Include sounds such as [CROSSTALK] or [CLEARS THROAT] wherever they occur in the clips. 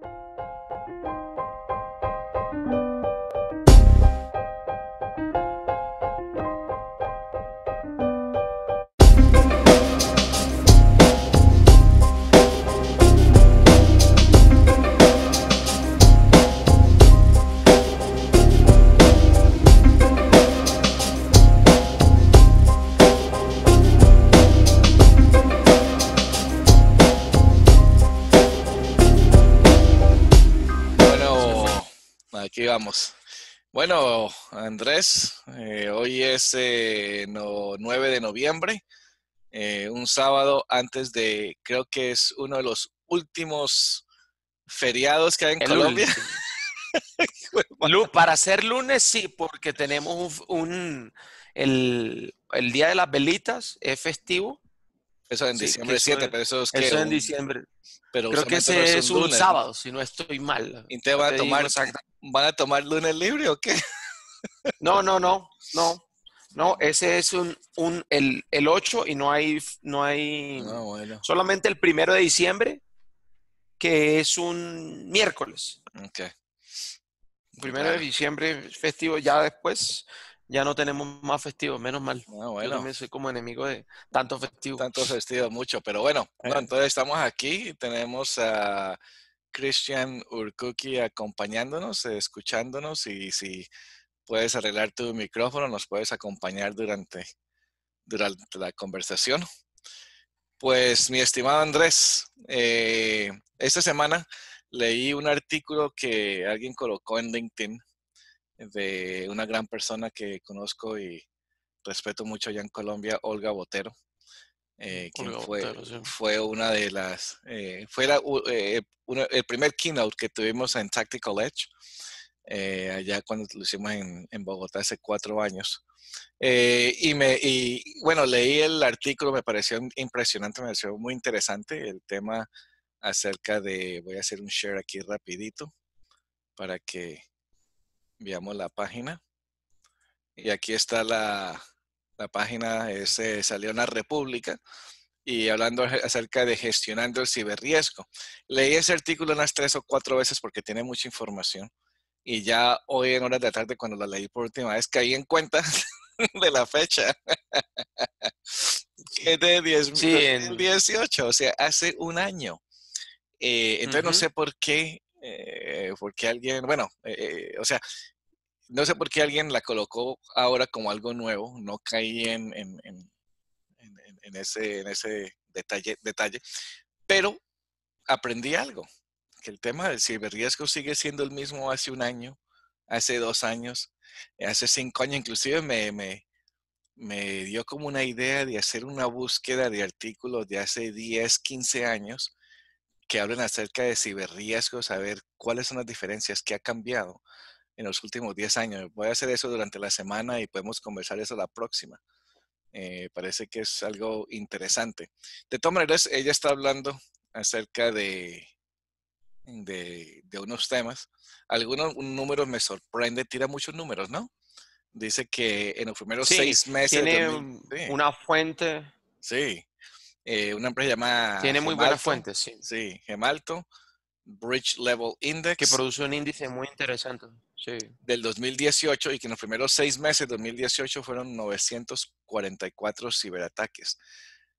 Thank you. Bueno, Andrés, eh, hoy es 9 eh, de noviembre, eh, un sábado antes de, creo que es uno de los últimos feriados que hay en Colombia. [LAUGHS] para ser lunes sí, porque tenemos un, el, día de las velitas es festivo. Eso en diciembre 7, pero eso es que Eso en diciembre. Pero creo que ese es, un, sábado, si no estoy mal. Y te a tomar ¿Van a tomar lunes libre o qué? [LAUGHS] No, no, no, no. No, ese es un, un el, el, 8 y no hay, no hay, ah, solamente el primero de diciembre, que es un miércoles. Ok. primero de diciembre festivo, ya después ya no tenemos más festivos, menos mal. No ah, bueno. Yo también soy como enemigo de tantos festivos. Tantos festivos, mucho, pero bueno, eh. entonces estamos aquí, y tenemos a... Christian Urkuki acompañándonos, escuchándonos y si puedes arreglar tu micrófono, nos puedes acompañar durante, durante la conversación. Pues mi estimado Andrés, eh, esta semana leí un artículo que alguien colocó en LinkedIn de una gran persona que conozco y respeto mucho allá en Colombia, Olga Botero eh, fue, fue, una de las, eh, fue eh, el primer keynote que tuvimos en Tactical Edge, eh, allá cuando lo hicimos en, en Bogotá hace cuatro años. y, me, y bueno, leí el artículo, me pareció impresionante, me pareció muy interesante el tema acerca de, voy a hacer un share aquí rapidito para que veamos la página. Y aquí está la, la página es, salió en la República y hablando acerca de gestionando el ciberriesgo. Leí ese artículo unas tres o cuatro veces porque tiene mucha información y ya hoy en horas de tarde cuando la leí por última vez caí en cuenta [LAUGHS] de la fecha. que de 10, 2018, o sea, hace un año. Eh, entonces no sé por qué, eh, porque alguien, bueno, eh, o sea, no sé por qué alguien la colocó ahora como algo nuevo, no caí en, ese, detalle, detalle, pero aprendí algo, que el tema del ciberriesgo sigue siendo el mismo hace un año, hace dos años, hace cinco años, inclusive me, me, dio como una idea de hacer una búsqueda de artículos de hace 10, 15 años que hablan acerca de ciberriesgos, saber cuáles son las diferencias, qué ha cambiado en los últimos 10 años. Voy a hacer eso durante la semana y podemos conversar eso la próxima. Eh, parece que es algo interesante. De todas maneras, ella está hablando acerca de, de, unos temas. Algunos números me sorprende, tira muchos números, ¿no? Dice que en los primeros seis meses. Tiene una fuente. Sí. Eh, una empresa llamada. Tiene muy buenas fuentes, sí. Sí, Gemalto, Bridge Level Index. Que produce un índice muy interesante del 2018 y que en los primeros seis meses de 2018 fueron 944 ciberataques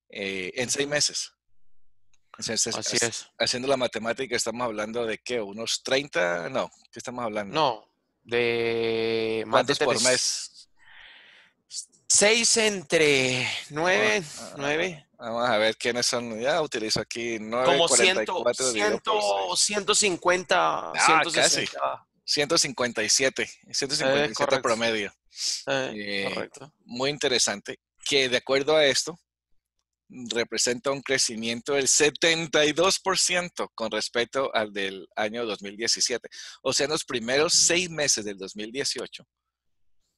eh, en seis meses. Así es. Haciendo la matemática, estamos hablando de qué, unos 30, no, ¿qué estamos hablando? No, de más por mes. Seis entre nueve, ah, ah, nueve. Ah, vamos a ver quiénes son. Ya utilizo aquí cuatro... Como ciento, ciento, ciento 150, Casi. 157, 157 eh, promedio. Eh, eh, correcto. Muy interesante, que de acuerdo a esto, representa un crecimiento del 72% con respecto al del año 2017. O sea, en los primeros seis meses del 2018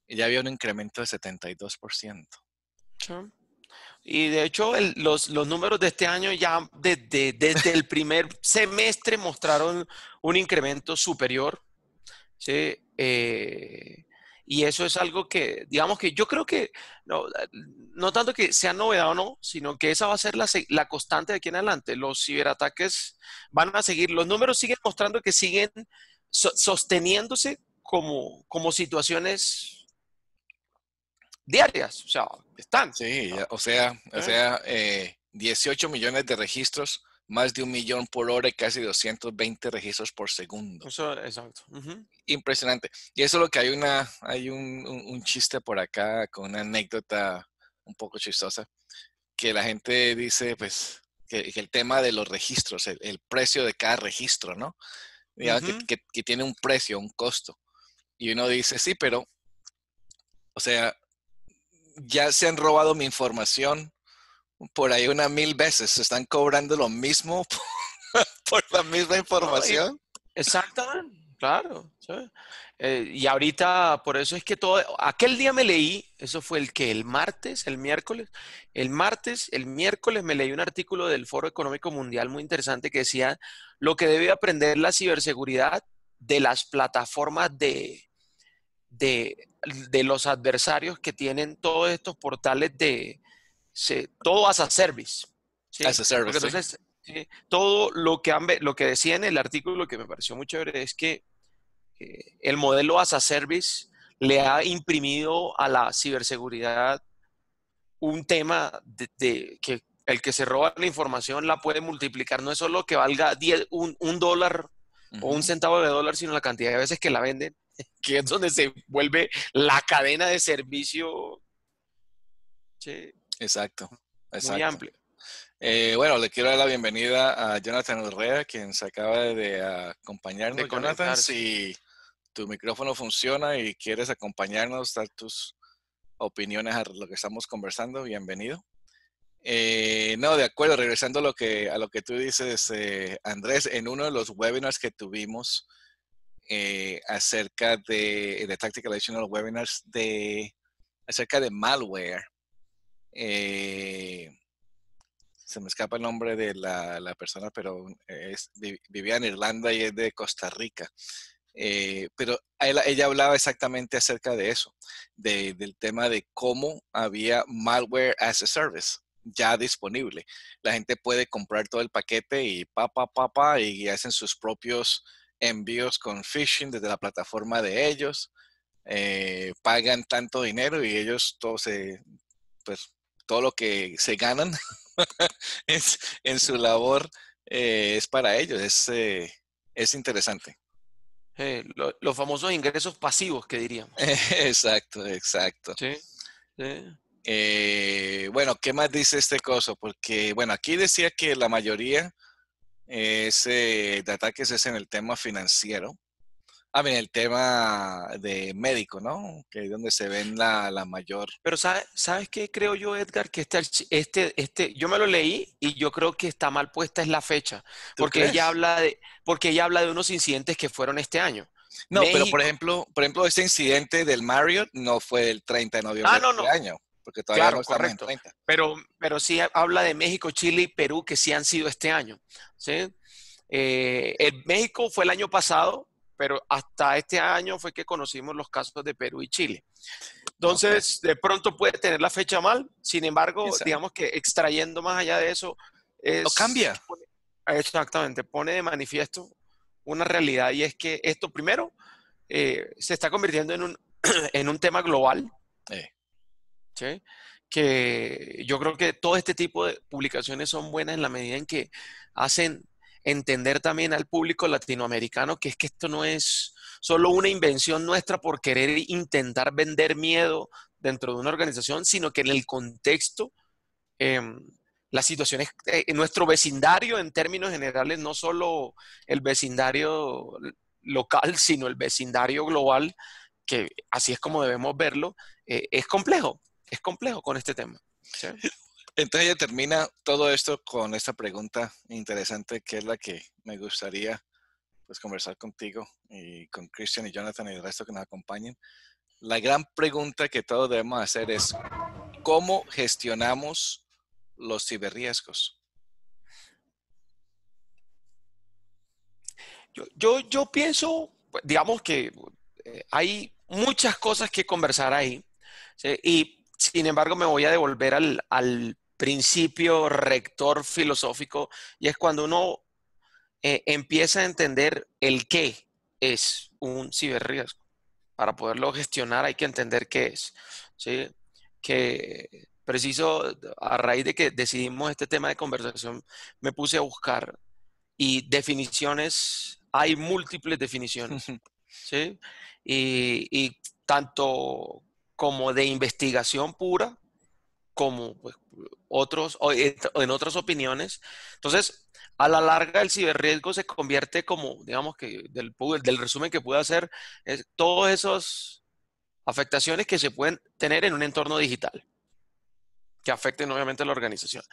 ya había un incremento del 72%. Y de hecho, los, números de este año ya desde, desde el primer semestre mostraron un incremento superior ¿sí? Eh, y eso es algo que, digamos que yo creo que, no, no, tanto que sea novedad o no, sino que esa va a ser la, la, constante de aquí en adelante. Los ciberataques van a seguir, los números siguen mostrando que siguen sosteniéndose como, como situaciones diarias, o sea, están. Sí, ah, o sea, o ¿eh? sea 18 eh, millones de registros más de un millón por hora y casi 220 registros por segundo. Eso, exacto. Impresionante. Y eso es lo que hay, una, hay un, chiste por acá con una anécdota un poco chistosa, que la gente dice, pues, que, el tema de los registros, el, precio de cada registro, ¿no? que tiene un precio, un costo. Y uno dice, sí, pero, o sea, ya se han robado mi información por ahí unas mil veces. Se están cobrando lo mismo [LAUGHS] por, la misma información. Exactamente, claro. Eh, y ahorita, por eso es que todo, aquel día me leí, eso fue el que, el martes, el miércoles, el martes, el miércoles me leí un artículo del Foro Económico Mundial muy interesante que decía lo que debe aprender la ciberseguridad de las plataformas de, de, de los adversarios que tienen todos estos portales de, todo as a service. a service. todo lo que, lo que decía en el artículo que me pareció muy chévere es que eh, el modelo as a service le ha imprimido a la ciberseguridad un tema de, que el que se roba la información la puede multiplicar. No es solo que valga un, dólar o un centavo de dólar, sino la cantidad de veces que la venden, [LAUGHS] que es donde se vuelve la cadena de servicio. Exacto. Muy amplio. Eh, bueno, le quiero dar la bienvenida a Jonathan Urrea, quien se acaba de acompañarnos. Jonathan, si tu micrófono funciona y quieres acompañarnos, dar tus opiniones a lo que estamos conversando, bienvenido. Eh, no, de acuerdo, regresando a lo que, a lo que tú dices, eh, Andrés, en uno de los webinars que tuvimos acerca de, de Tactical Additional Webinars, de, acerca de malware, eh, se me escapa el nombre de la, persona, pero vivía en Irlanda y es de Costa Rica. Eh, pero ella, hablaba exactamente acerca de eso, del tema de cómo había malware as a service ya disponible. La gente puede comprar todo el paquete y pa, pa, pa, pa, y hacen sus propios envíos con phishing desde la plataforma de ellos. Eh, pagan tanto dinero y ellos todos se, pues, todo lo que se ganan [LAUGHS] en, su labor eh, es para ellos, es, eh, interesante. Eh, los famosos ingresos pasivos, que diríamos. [LAUGHS] Exacto, exacto. Sí, bueno, ¿qué más dice este coso? Porque, bueno, aquí decía que la mayoría de ataques es en el tema financiero. Ah, ver, el tema de médico, ¿no? Que es donde se ven la, mayor. Pero ¿sabes, ¿sabes qué creo yo, Edgar? Que este, este, este, yo me lo leí y yo creo que está mal puesta es la fecha. Porque ella, habla de, porque ella habla de unos incidentes que fueron este año. No, pero por ejemplo, por ejemplo, ese incidente del Marriott no fue el 30 de noviembre ah, este año. Porque todavía no correcto. En Pero, pero sí habla de México, Chile y Perú que sí han sido este año. ¿sí? Eh, México fue el año pasado, pero hasta este año fue que conocimos los casos de Perú y Chile. Entonces, de pronto puede tener la fecha mal, sin embargo, digamos que extrayendo más allá de eso, es, cambia. Exactamente, pone de manifiesto una realidad y es que esto primero eh, se está convirtiendo en un, [CLEARS THROAT] tema global, ¿sí? que yo creo que todo este tipo de publicaciones son buenas en la medida en que hacen entender también al público latinoamericano que es que esto no es solo una invención nuestra por querer intentar vender miedo dentro de una organización, sino que en el contexto, em, la situación es, eh, en nuestro vecindario en términos generales, no solo el vecindario local, sino el vecindario global, que así es como debemos verlo, eh, es complejo, es complejo con este tema. ¿sí? Entonces ya termina todo esto con esta pregunta interesante que es la que me gustaría pues conversar contigo y con Christian y Jonathan y el resto que nos acompañen. La gran pregunta que todos debemos hacer es, ¿cómo gestionamos los ciberriesgos? Yo, yo, pienso, pues, digamos que eh, hay muchas cosas que conversar ahí y sin embargo me voy a devolver al principio rector filosófico y es cuando uno eh, empieza a entender el qué es un ciberriesgo. Para poderlo gestionar hay que entender qué es. ¿sí? Que preciso, a raíz de que decidimos este tema de conversación, me puse a buscar y definiciones, hay múltiples definiciones. [LAUGHS] ¿sí? y tanto como de investigación pura, como pues, otros, o eh, en otras opiniones. Entonces, a la larga el ciberriesgo se convierte como, digamos que del, del resumen que pude hacer, es todas esas afectaciones que se pueden tener en un entorno digital, que afecten obviamente a la organización.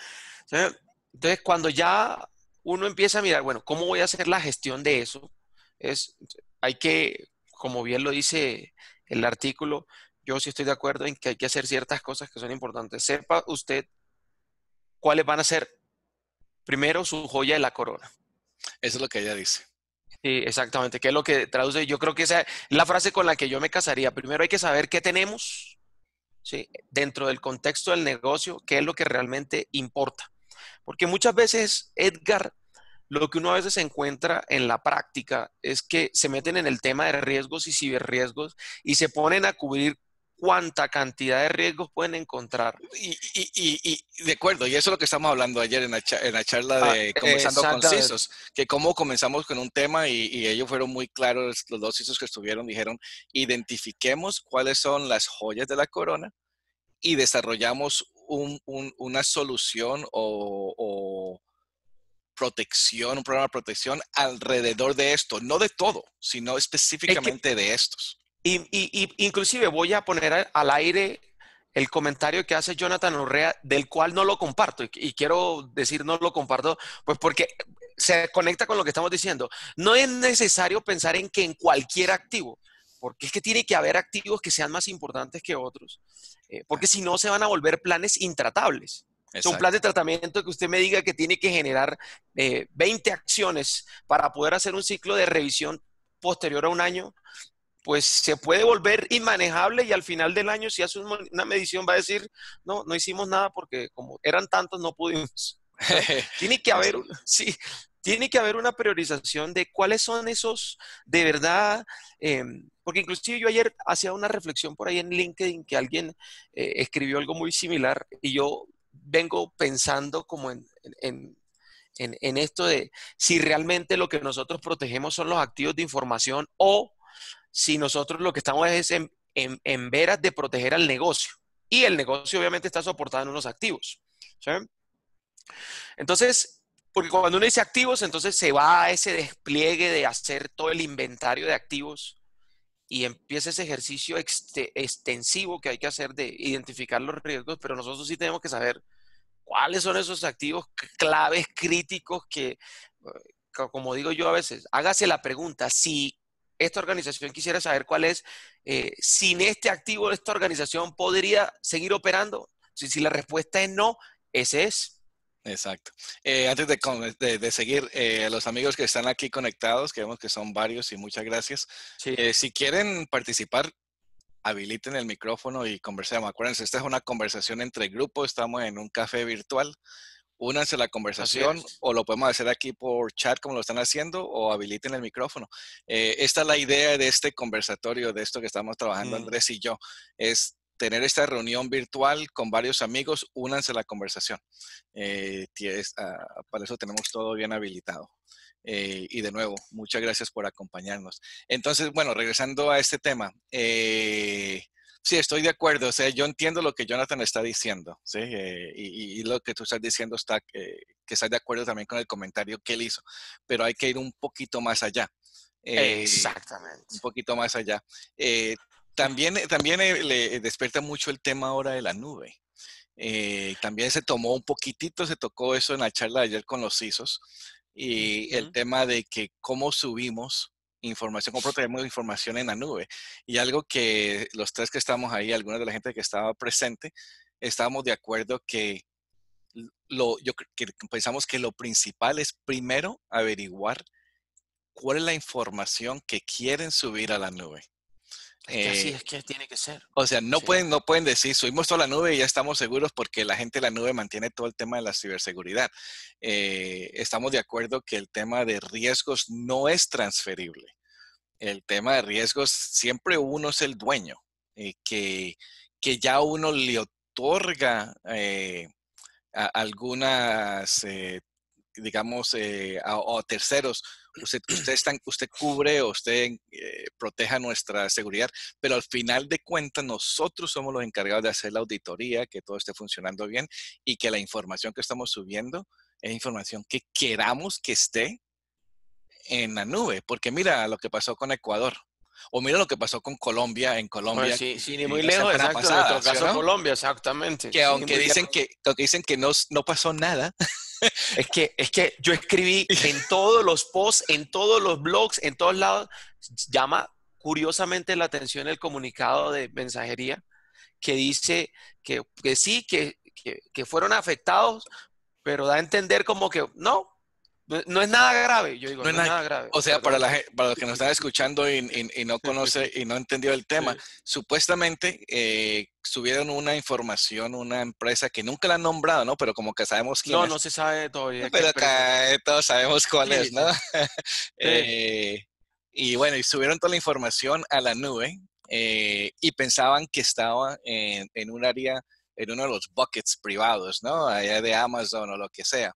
Entonces, cuando ya uno empieza a mirar, bueno, ¿cómo voy a hacer la gestión de eso? Es, hay que, como bien lo dice el artículo, yo sí estoy de acuerdo en que hay que hacer ciertas cosas que son importantes. Sepa usted cuáles van a ser primero su joya de la corona. Eso es lo que ella dice. Sí, exactamente, qué es lo que traduce. Yo creo que esa es la frase con la que yo me casaría. Primero hay que saber qué tenemos ¿sí? dentro del contexto del negocio, qué es lo que realmente importa. Porque muchas veces, Edgar, lo que uno a veces encuentra en la práctica es que se meten en el tema de riesgos y ciberriesgos y se ponen a cubrir cuánta cantidad de riesgos pueden encontrar. Y, de acuerdo, y eso es lo que estamos hablando ayer en la, charla, ah, de Comenzando Concisos, que cómo comenzamos con un tema y, ellos fueron muy claros, los dos CISOs que estuvieron dijeron, identifiquemos cuáles son las joyas de la corona y desarrollamos una solución o, protección, un programa de protección alrededor de esto, no de todo, sino específicamente de estos. Y, inclusive voy a poner al aire el comentario que hace Jonathan Urrea, del cual no lo comparto, y, quiero decir no lo comparto, pues porque se conecta con lo que estamos diciendo. No es necesario pensar en que en cualquier activo, porque es que tiene que haber activos que sean más importantes que otros, eh, porque si no se van a volver planes intratables. Es un plan de tratamiento que usted me diga que tiene que generar 20 eh, acciones para poder hacer un ciclo de revisión posterior a un año, pues se puede volver inmanejable y al final del año si hace una medición va a decir, no, no hicimos nada porque como eran tantos no pudimos. [LAUGHS] tiene que haber, sí, tiene que haber una priorización de cuáles son esos de verdad, em, porque inclusive yo ayer hacía una reflexión por ahí en LinkedIn que alguien eh, escribió algo muy similar y yo vengo pensando como en, en esto de si realmente lo que nosotros protegemos son los activos de información o si nosotros lo que estamos es en, veras de proteger al negocio. Y el negocio obviamente está soportado en unos activos. Entonces, porque cuando uno dice activos, entonces se va a ese despliegue de hacer todo el inventario de activos y empieza ese ejercicio extensivo que hay que hacer de identificar los riesgos, pero nosotros sí tenemos que saber cuáles son esos activos claves, críticos, que, como digo yo a veces, hágase la pregunta, si esta organización quisiera saber cuál es, eh, sin este activo de esta organización podría seguir operando. Si, si la respuesta es no, ese es. Exacto. Eh, antes de, de, seguir, eh, los amigos que están aquí conectados, que vemos que son varios y muchas gracias. si quieren participar, habiliten el micrófono y conversemos. Acuérdense, esta es una conversación entre grupos, estamos en un café virtual únanse a la conversación o lo podemos hacer aquí por chat como lo están haciendo o habiliten el micrófono. Eh, esta es la idea de este conversatorio, de esto que estamos trabajando mm. Andrés y yo, es tener esta reunión virtual con varios amigos, únanse a la conversación. Eh, ah, para eso tenemos todo bien habilitado. Eh, y de nuevo, muchas gracias por acompañarnos. Entonces, bueno, regresando a este tema. Eh, Sí, estoy de acuerdo. O sea, yo entiendo lo que Jonathan está diciendo, ¿sí? Eh, y, lo que tú estás diciendo está eh, que estás de acuerdo también con el comentario que él hizo, pero hay que ir un poquito más allá. Eh, Exactamente. Un poquito más allá. también también le despierta mucho el tema ahora de la nube. también se tomó un poquitito, se tocó eso en la charla de ayer con los ISOs y el tema de que cómo subimos información, cómo información en la nube. Y algo que los tres que estamos ahí, alguna de la gente que estaba presente, estábamos de acuerdo que lo, yo que pensamos que lo principal es primero averiguar cuál es la información que quieren subir a la nube. Es que así eh, es que tiene que ser. O sea, no, pueden, no pueden decir, subimos toda la nube y ya estamos seguros porque la gente de la nube mantiene todo el tema de la ciberseguridad. Eh, estamos de acuerdo que el tema de riesgos no es transferible. El tema de riesgos, siempre uno es el dueño, eh, que, que, ya uno le otorga algunas digamos, eh, a, terceros. Usted, usted, usted cubre, usted eh, proteja nuestra seguridad, pero al final de cuentas nosotros somos los encargados de hacer la auditoría, que todo esté funcionando bien y que la información que estamos subiendo es información que queramos que esté en la nube. Porque mira lo que pasó con Ecuador. O mira lo que pasó con Colombia en pues Colombia. sí, ni muy lejos, de pasada, caso Colombia, exactamente. Que aunque dicen que, dicen que no, no pasó nada. [LAUGHS] es que, es que yo escribí en todos los posts, en todos los blogs, en todos lados, llama curiosamente la atención el comunicado de mensajería que dice que, sí, que fueron afectados, pero da a entender como que no, no, es nada grave, yo digo, no, es nada, grave. O sea, para, la, para los que nos están escuchando y, no conoce [LAUGHS] y no entendió el tema, supuestamente eh, subieron una información, una empresa que nunca la han nombrado, ¿no? Pero como que sabemos quién No, es. no se sabe todavía. Pero acá eh, todos sabemos cuál es, ¿no? [LAUGHS] Eh, y bueno, y subieron toda la información a la nube y pensaban que estaba en, en un área en uno de los buckets privados, ¿no? Allá de Amazon o lo que sea.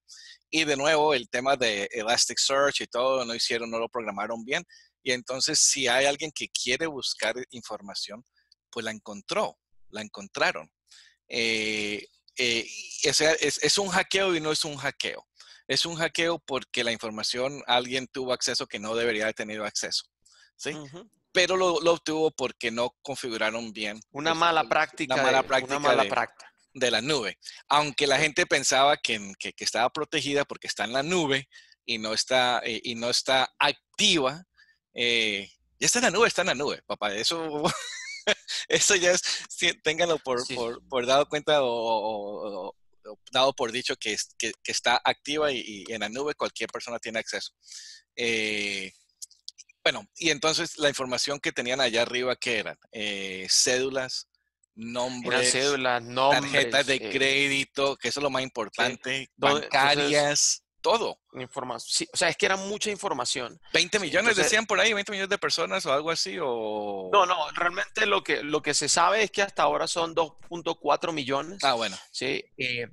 Y de nuevo, el tema de Elasticsearch y todo, no hicieron, no lo programaron bien. Y entonces, si hay alguien que quiere buscar información, pues la encontró, la encontraron. Eh, eh es, un hackeo y no es un hackeo. Es un hackeo porque la información alguien tuvo acceso que no debería haber tenido acceso. ¿sí? Pero lo, obtuvo porque no configuraron bien. Una mala práctica. Una mala práctica de la nube. Aunque la gente pensaba que, estaba protegida porque está en la nube y no está, eh, y no está activa, eh, ya está en la nube, está en la nube, papá. Eso, [LAUGHS] eso ya es, ténganlo por, por, dado cuenta o, dado por dicho que, está activa y, en la nube cualquier persona tiene acceso. Eh, bueno, y entonces la información que tenían allá arriba, ¿qué eran? cédulas, nombres, cédulas, tarjetas de eh, crédito, que eso es lo más importante, bancarias, todo. Información. Sí, o sea, es que era mucha información. 20 millones, decían por ahí, 20 millones de personas o algo así, o... No, no, realmente lo que, lo que se sabe es que hasta ahora son 2.4 millones. Ah, bueno. Sí. Eh,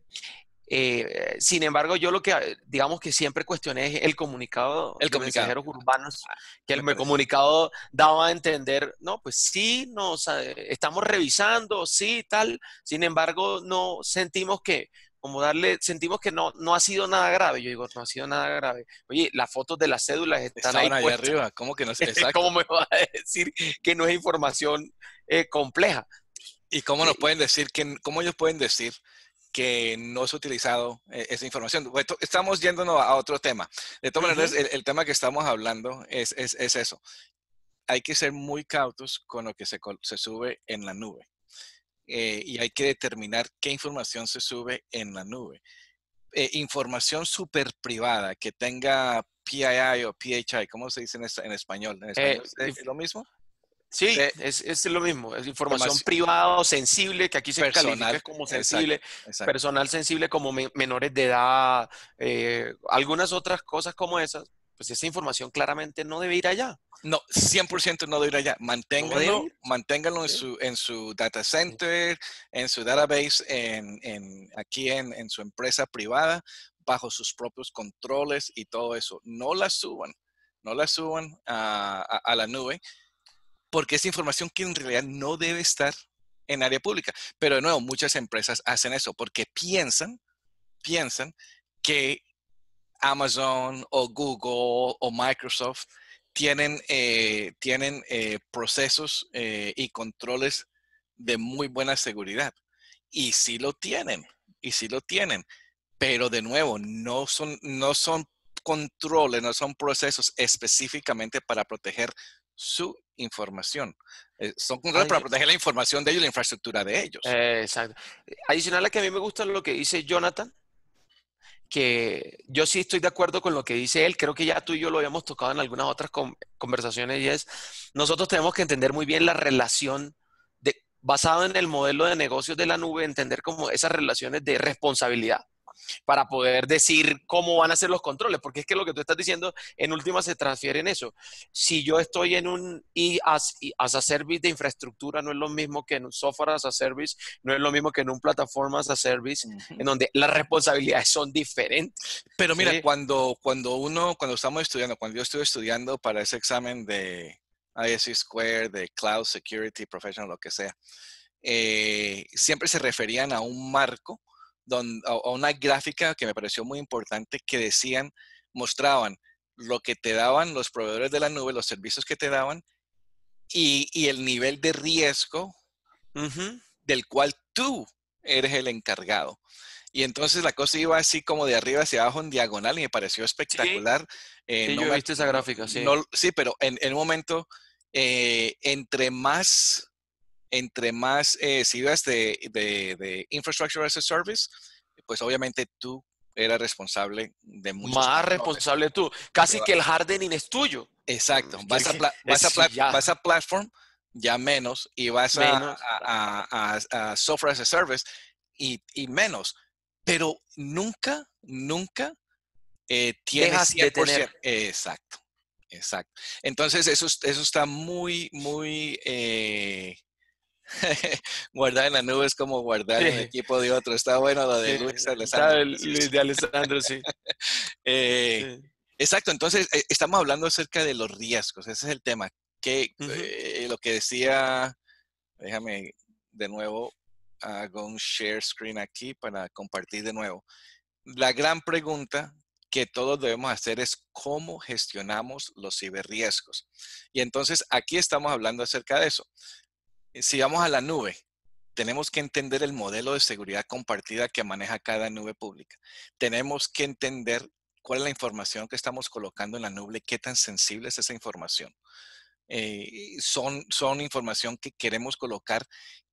eh, sin embargo, yo lo que eh, digamos que siempre cuestioné es el comunicado el de urbanos, ah, que el comunicado daba a entender, no, pues sí, nos, eh, estamos revisando, sí, tal, sin embargo, no sentimos que, como darle, sentimos que no, no ha sido nada grave. Yo digo, no ha sido nada grave. Oye, las fotos de las cédulas están, ahí, arriba. ¿Cómo que no es [LAUGHS] ¿Cómo me va a decir que no es información compleja? ¿Y cómo nos pueden decir que, cómo ellos pueden decir que no se ha utilizado eh, esa información. Estamos yéndonos a otro tema. De todas maneras, el, tema que estamos hablando es, eso. Hay que ser muy cautos con lo que se, se sube en la nube. Eh, y hay que determinar qué información se sube en la nube. Eh, información súper privada que tenga PII o PHI, ¿cómo se dice en, español? ¿En español es lo mismo? Sí, eh, es, lo mismo, es información, privada o sensible, que aquí se califica como sensible, personal sensible como menores de edad, eh, algunas otras cosas como esas, pues esa información claramente no debe ir allá. No, 100% no debe ir allá. Manténganlo, manténganlo en, su, en su data center, en su database, en, aquí en, su empresa privada, bajo sus propios controles y todo eso. No la suban, no la suban a la nube porque es información que en realidad no debe estar en área pública. Pero de nuevo, muchas empresas hacen eso porque piensan, piensan que Amazon o Google o Microsoft tienen, eh, tienen eh, procesos eh, y controles de muy buena seguridad. Y sí lo tienen, y sí lo tienen. Pero de nuevo, no son, no son controles, no son procesos específicamente para proteger su información. Eh, son contratos para eh proteger la información de ellos y la infraestructura de ellos. Eh, exacto. Adicional a que a mí me gusta lo que dice Jonathan, que yo sí estoy de acuerdo con lo que dice él, creo que ya tú y yo lo habíamos tocado en algunas otras conversaciones y es, nosotros tenemos que entender muy bien la relación de, basado en el modelo de negocios de la nube, entender como esas relaciones de responsabilidad para poder decir cómo van a ser los controles, porque es que lo que tú estás diciendo en última se transfiere en eso. Si yo estoy en un y as, a service de infraestructura, no es lo mismo que en un software as a service, no es lo mismo que en un plataforma as a service, en donde las responsabilidades son diferentes. Pero mira, cuando, cuando uno, cuando estamos estudiando, cuando yo estuve estudiando para ese examen de ISC Square, de Cloud Security Professional, lo que sea, eh, siempre se referían a un marco una gráfica que me pareció muy importante que decían, mostraban lo que te daban los proveedores de la nube, los servicios que te daban y, el nivel de riesgo del cual tú eres el encargado. Y entonces la cosa iba así como de arriba hacia abajo en diagonal y me pareció espectacular. Eh, sí, no esa gráfica, sí. sí, pero en, en un momento, eh, entre más entre más eh, de, Infrastructure as a Service, pues obviamente tú eras responsable de mucho. Más responsable tú. Casi que el hardening es tuyo. Exacto. Vas a, platform, ya menos, y vas A, software as a service y, menos. Pero nunca, nunca eh, tienes Exacto. Exacto. Entonces, eso, eso está muy, muy eh, [LAUGHS] guardar en la nube es como guardar en el equipo de otro. Está bueno lo de Luis Alessandro. de Alessandro, sí. [LAUGHS] Eh, exacto, entonces eh, estamos hablando acerca de los riesgos, ese es el tema. Que, eh, lo que decía, déjame de nuevo, hago un share screen aquí para compartir de nuevo. La gran pregunta que todos debemos hacer es cómo gestionamos los ciberriesgos. Y entonces aquí estamos hablando acerca de eso si vamos a la nube, tenemos que entender el modelo de seguridad compartida que maneja cada nube pública. Tenemos que entender cuál es la información que estamos colocando en la nube, qué tan sensible es esa información. Eh, son, son información que queremos colocar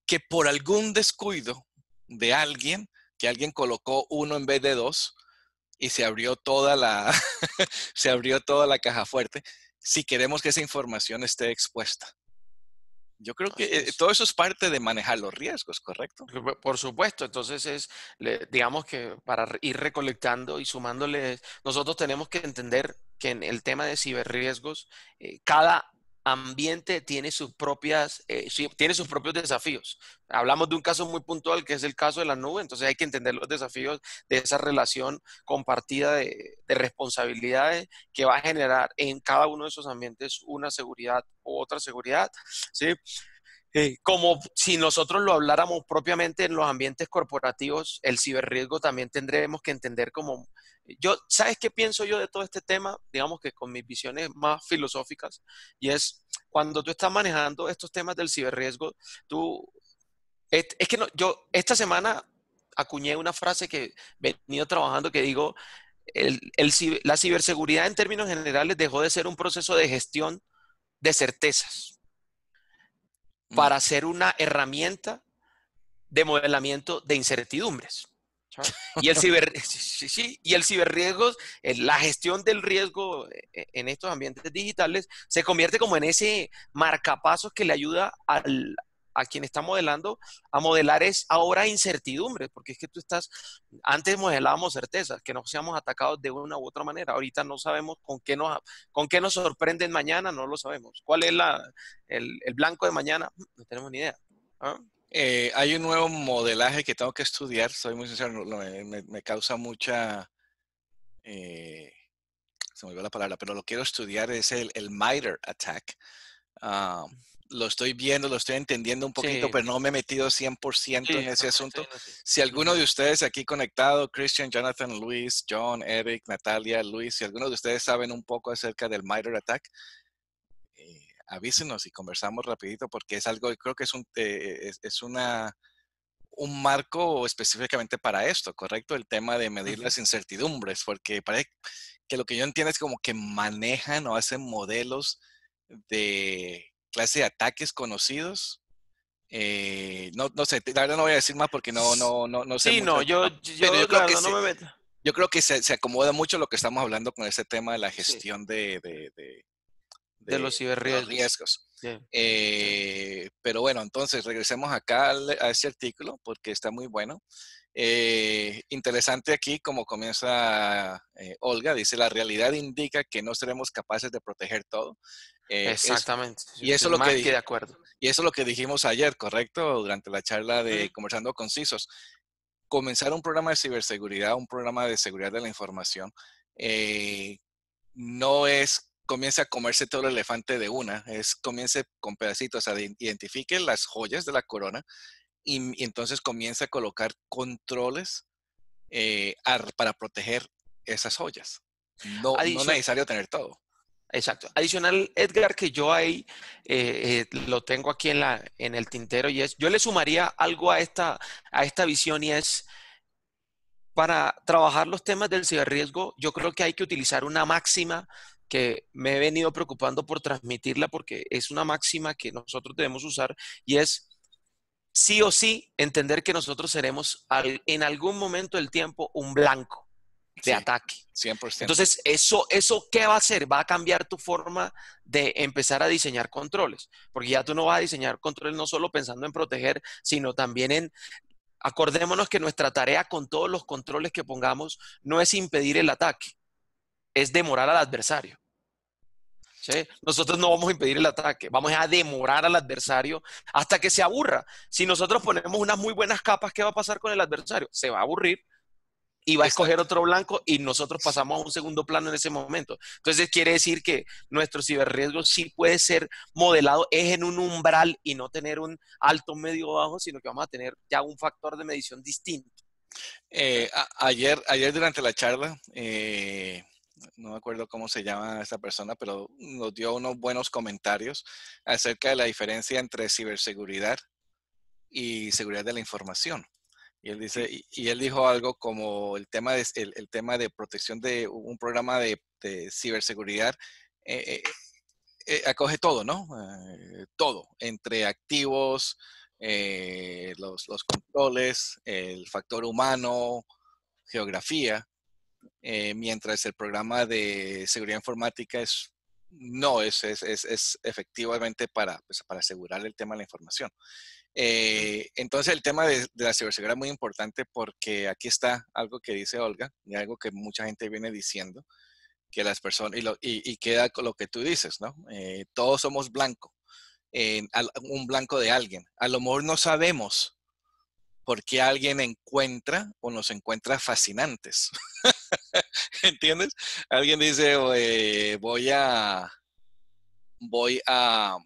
que por algún descuido de alguien, que alguien colocó uno en vez de dos y se abrió toda la, [LAUGHS] se abrió toda la caja fuerte, si queremos que esa información esté expuesta. Yo creo que eh, todo eso es parte de manejar los riesgos, ¿correcto? Por supuesto, entonces es, digamos que para ir recolectando y sumándole, nosotros tenemos que entender que en el tema de ciberriesgos, eh, cada ambiente tiene sus propias, eh, tiene sus propios desafíos. Hablamos de un caso muy puntual que es el caso de la nube, entonces hay que entender los desafíos de esa relación compartida de, de responsabilidades que va a generar en cada uno de esos ambientes una seguridad u otra seguridad, ¿sí? Eh, como si nosotros lo habláramos propiamente en los ambientes corporativos, el ciberriesgo también tendremos que entender como... Yo, ¿sabes qué pienso yo de todo este tema? Digamos que con mis visiones más filosóficas, y es cuando tú estás manejando estos temas del ciberriesgo, tú... Es, que no, yo esta semana acuñé una frase que he venido trabajando que digo, el, la ciberseguridad en términos generales dejó de ser un proceso de gestión de certezas para mm. ser una herramienta de modelamiento de incertidumbres. Y el, [LAUGHS] ciber, sí, sí, y el ciberriesgo, eh, la gestión del riesgo eh, en estos ambientes digitales se convierte como en ese marcapasos que le ayuda al, a quien está modelando a modelar es ahora incertidumbre, porque es que tú estás, antes modelábamos certezas, que no seamos atacados de una u otra manera, ahorita no sabemos con qué nos, con qué nos sorprenden mañana, no lo sabemos. ¿Cuál es la, el, blanco de mañana? Mm, no tenemos ni idea. ¿ah? Eh, hay un nuevo modelaje que tengo que estudiar, soy muy sincero, eh, me, causa mucha... Eh, se me olvidó la palabra, pero lo quiero estudiar, es el, el MITRE attack. Ah, lo estoy viendo, lo estoy entendiendo un poquito, pero no me he metido 100% en ese asunto. si alguno de ustedes aquí conectado, Christian, Jonathan, Luis, John, Eric, Natalia, Luis, si alguno de ustedes saben un poco acerca del MITRE attack eh, avísenos y conversamos rapidito porque es algo, creo que es un, eh, es, una, un marco específicamente para esto, ¿correcto? El tema de medir las incertidumbres, porque parece que lo que yo entiendo es como que manejan o hacen modelos de clase de ataques conocidos. Eh, no, no sé, la verdad no voy a decir más porque no, no, no, no sé. Sí, no, yo, yo, creo que no se, me meto. Yo creo que se, acomoda mucho lo que estamos hablando con este tema de la gestión de, de, los ciberriesgos. riesgos. Eh, pero bueno, entonces regresemos acá a ese artículo porque está muy bueno. Eh, interesante aquí, como comienza eh, Olga, dice, la realidad indica que no seremos capaces de proteger todo. Exactamente. y, eso lo que, es lo que dijimos ayer, ¿correcto? Durante la charla de Conversando Concisos. Comenzar un programa de ciberseguridad, un programa de seguridad de la información, no es comience a comerse todo el elefante de una, es comience con pedacitos, o sea, identifique las joyas de la corona y, entonces comience a colocar controles eh, para proteger esas joyas. No, es necesario tener todo. Exacto. Adicional, Edgar, que yo ahí eh, eh, lo tengo aquí en, la, en el tintero y es, yo le sumaría algo a esta, a esta visión y es, para trabajar los temas del ciberriesgo, yo creo que hay que utilizar una máxima que me he venido preocupando por transmitirla porque es una máxima que nosotros debemos usar y es sí o sí entender que nosotros seremos en algún momento del tiempo un blanco de ataque. 100%. Entonces, ¿eso, ¿eso qué va a hacer? Va a cambiar tu forma de empezar a diseñar controles, porque ya tú no vas a diseñar controles no solo pensando en proteger, sino también en... Acordémonos que nuestra tarea con todos los controles que pongamos no es impedir el ataque, es demorar al adversario. Nosotros no vamos a impedir el ataque, vamos a demorar al adversario hasta que se aburra. Si nosotros ponemos unas muy buenas capas, ¿qué va a pasar con el adversario? Se va a aburrir y va a escoger otro blanco y nosotros pasamos a un segundo plano en ese momento. Entonces quiere decir que nuestro ciberriesgo sí puede ser modelado, es en un umbral y no tener un alto, medio, bajo, sino que vamos a tener ya un factor de medición distinto. Eh, ayer, ayer durante la charla, eh, no me acuerdo cómo se llama esta persona, pero nos dio unos buenos comentarios acerca de la diferencia entre ciberseguridad y seguridad de la información. Y él dice, y, él dijo algo como el tema de, el, tema de protección de un programa de, ciberseguridad eh, eh, eh, acoge todo, ¿no? todo, entre activos, los controles, el factor humano, geografía. Eh, mientras el programa de seguridad informática es, no es, es, efectivamente para, pues, para asegurar el tema de la información. Eh, entonces el tema de, la ciberseguridad es muy importante porque aquí está algo que dice Olga y algo que mucha gente viene diciendo, que las personas, y, queda con lo que tú dices, ¿no? Eh, todos somos blanco, un blanco de alguien. A lo mejor no sabemos porque alguien encuentra o nos encuentra fascinantes. [LAUGHS] ¿Entiendes? Alguien dice, voy a, voy a,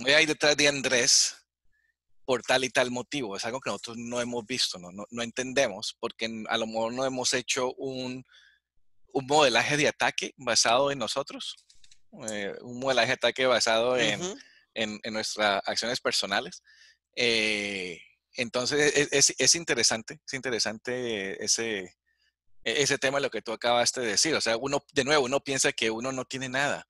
voy a ir detrás de Andrés por tal y tal motivo. Es algo que nosotros no hemos visto, no, no, entendemos, porque a lo mejor no hemos hecho un, un modelaje de ataque basado en nosotros, eh, un modelaje de ataque basado en, en, nuestras acciones personales. Eh, entonces, e, e, es, interesante, es interesante ese, e, ese tema, lo que tú acabaste de decir. O sea, uno, de nuevo, uno piensa que uno no tiene nada.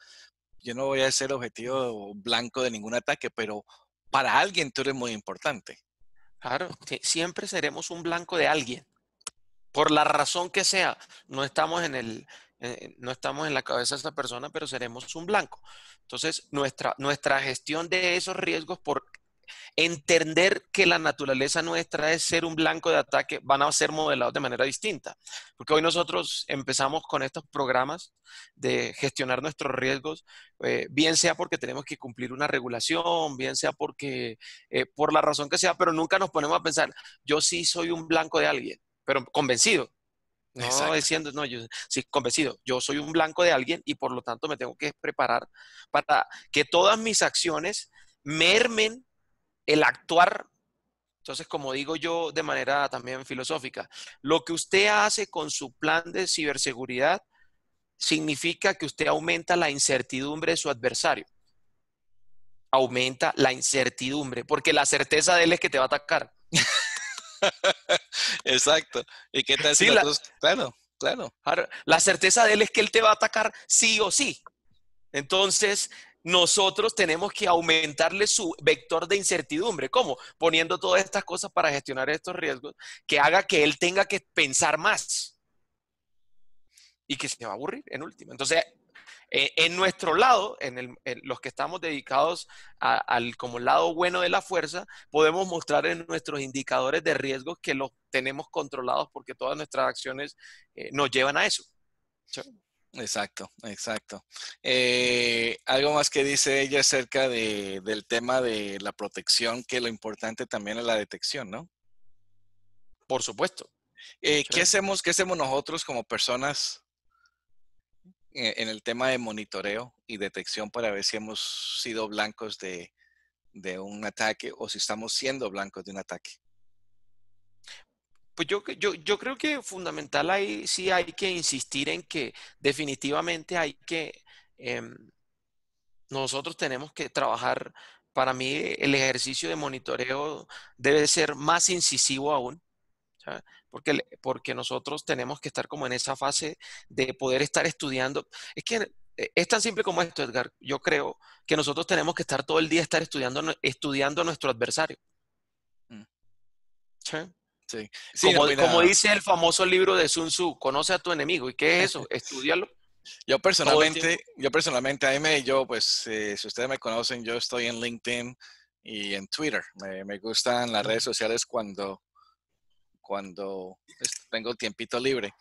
Yo no voy a ser objetivo blanco de ningún ataque, pero para alguien tú eres muy importante. Claro, siempre seremos un blanco de alguien. Por la razón que sea, no estamos en el, eh, no estamos en la cabeza de esa persona, pero seremos un blanco. Entonces, nuestra, nuestra gestión de esos riesgos por entender que la naturaleza nuestra es ser un blanco de ataque, van a ser modelados de manera distinta. Porque hoy nosotros empezamos con estos programas de gestionar nuestros riesgos, eh, bien sea porque tenemos que cumplir una regulación, bien sea porque, eh, por la razón que sea, pero nunca nos ponemos a pensar, yo sí soy un blanco de alguien, pero convencido, no Exacto. diciendo, no, yo sí, convencido, yo soy un blanco de alguien y por lo tanto me tengo que preparar para que todas mis acciones mermen el actuar. Entonces, como digo yo de manera también filosófica, lo que usted hace con su plan de ciberseguridad significa que usted aumenta la incertidumbre de su adversario. Aumenta la incertidumbre, porque la certeza de él es que te va a atacar. [LAUGHS] Exacto. ¿Y qué te Claro, claro. La certeza de él es que él te va a atacar sí o sí. Entonces, nosotros tenemos que aumentarle su vector de incertidumbre. ¿Cómo? Poniendo todas estas cosas para gestionar estos riesgos que haga que él tenga que pensar más y que se va a aburrir en último. Entonces, e, en nuestro lado, en, los que estamos dedicados al como lado bueno de la fuerza, podemos mostrar en nuestros indicadores de riesgos que los tenemos controlados porque todas nuestras acciones eh, nos llevan a eso. Exacto, exacto. Eh, algo más que dice ella acerca del tema de la protección, que lo importante también es la detección, ¿no? Por supuesto. Eh, ¿qué, hacemos, ¿Qué hacemos nosotros como personas e-, en el tema de monitoreo y detección para ver si hemos sido blancos de un ataque o si estamos siendo blancos de un ataque? Pues yo, creo que fundamental ahí sí hay que insistir en que definitivamente hay que, em, nosotros tenemos que trabajar, para mí el ejercicio de monitoreo debe ser más incisivo aún, Porque, porque nosotros tenemos que estar como en esa fase de poder estar estudiando. Es que eh, es tan simple como esto, Edgar. Yo creo que nosotros tenemos que estar todo el día estar estudiando, estudiando a nuestro adversario. Mm. ¿Sí? como, dice el famoso libro de Sun Tzu, conoce a tu enemigo. ¿Y qué es eso? [LAUGHS] Estudialo. Yo personalmente, yo personalmente, mí yo pues, eh, si ustedes me conocen, yo estoy en LinkedIn y en Twitter. Me, gustan las redes sociales cuando, cuando pues, tengo tiempito libre.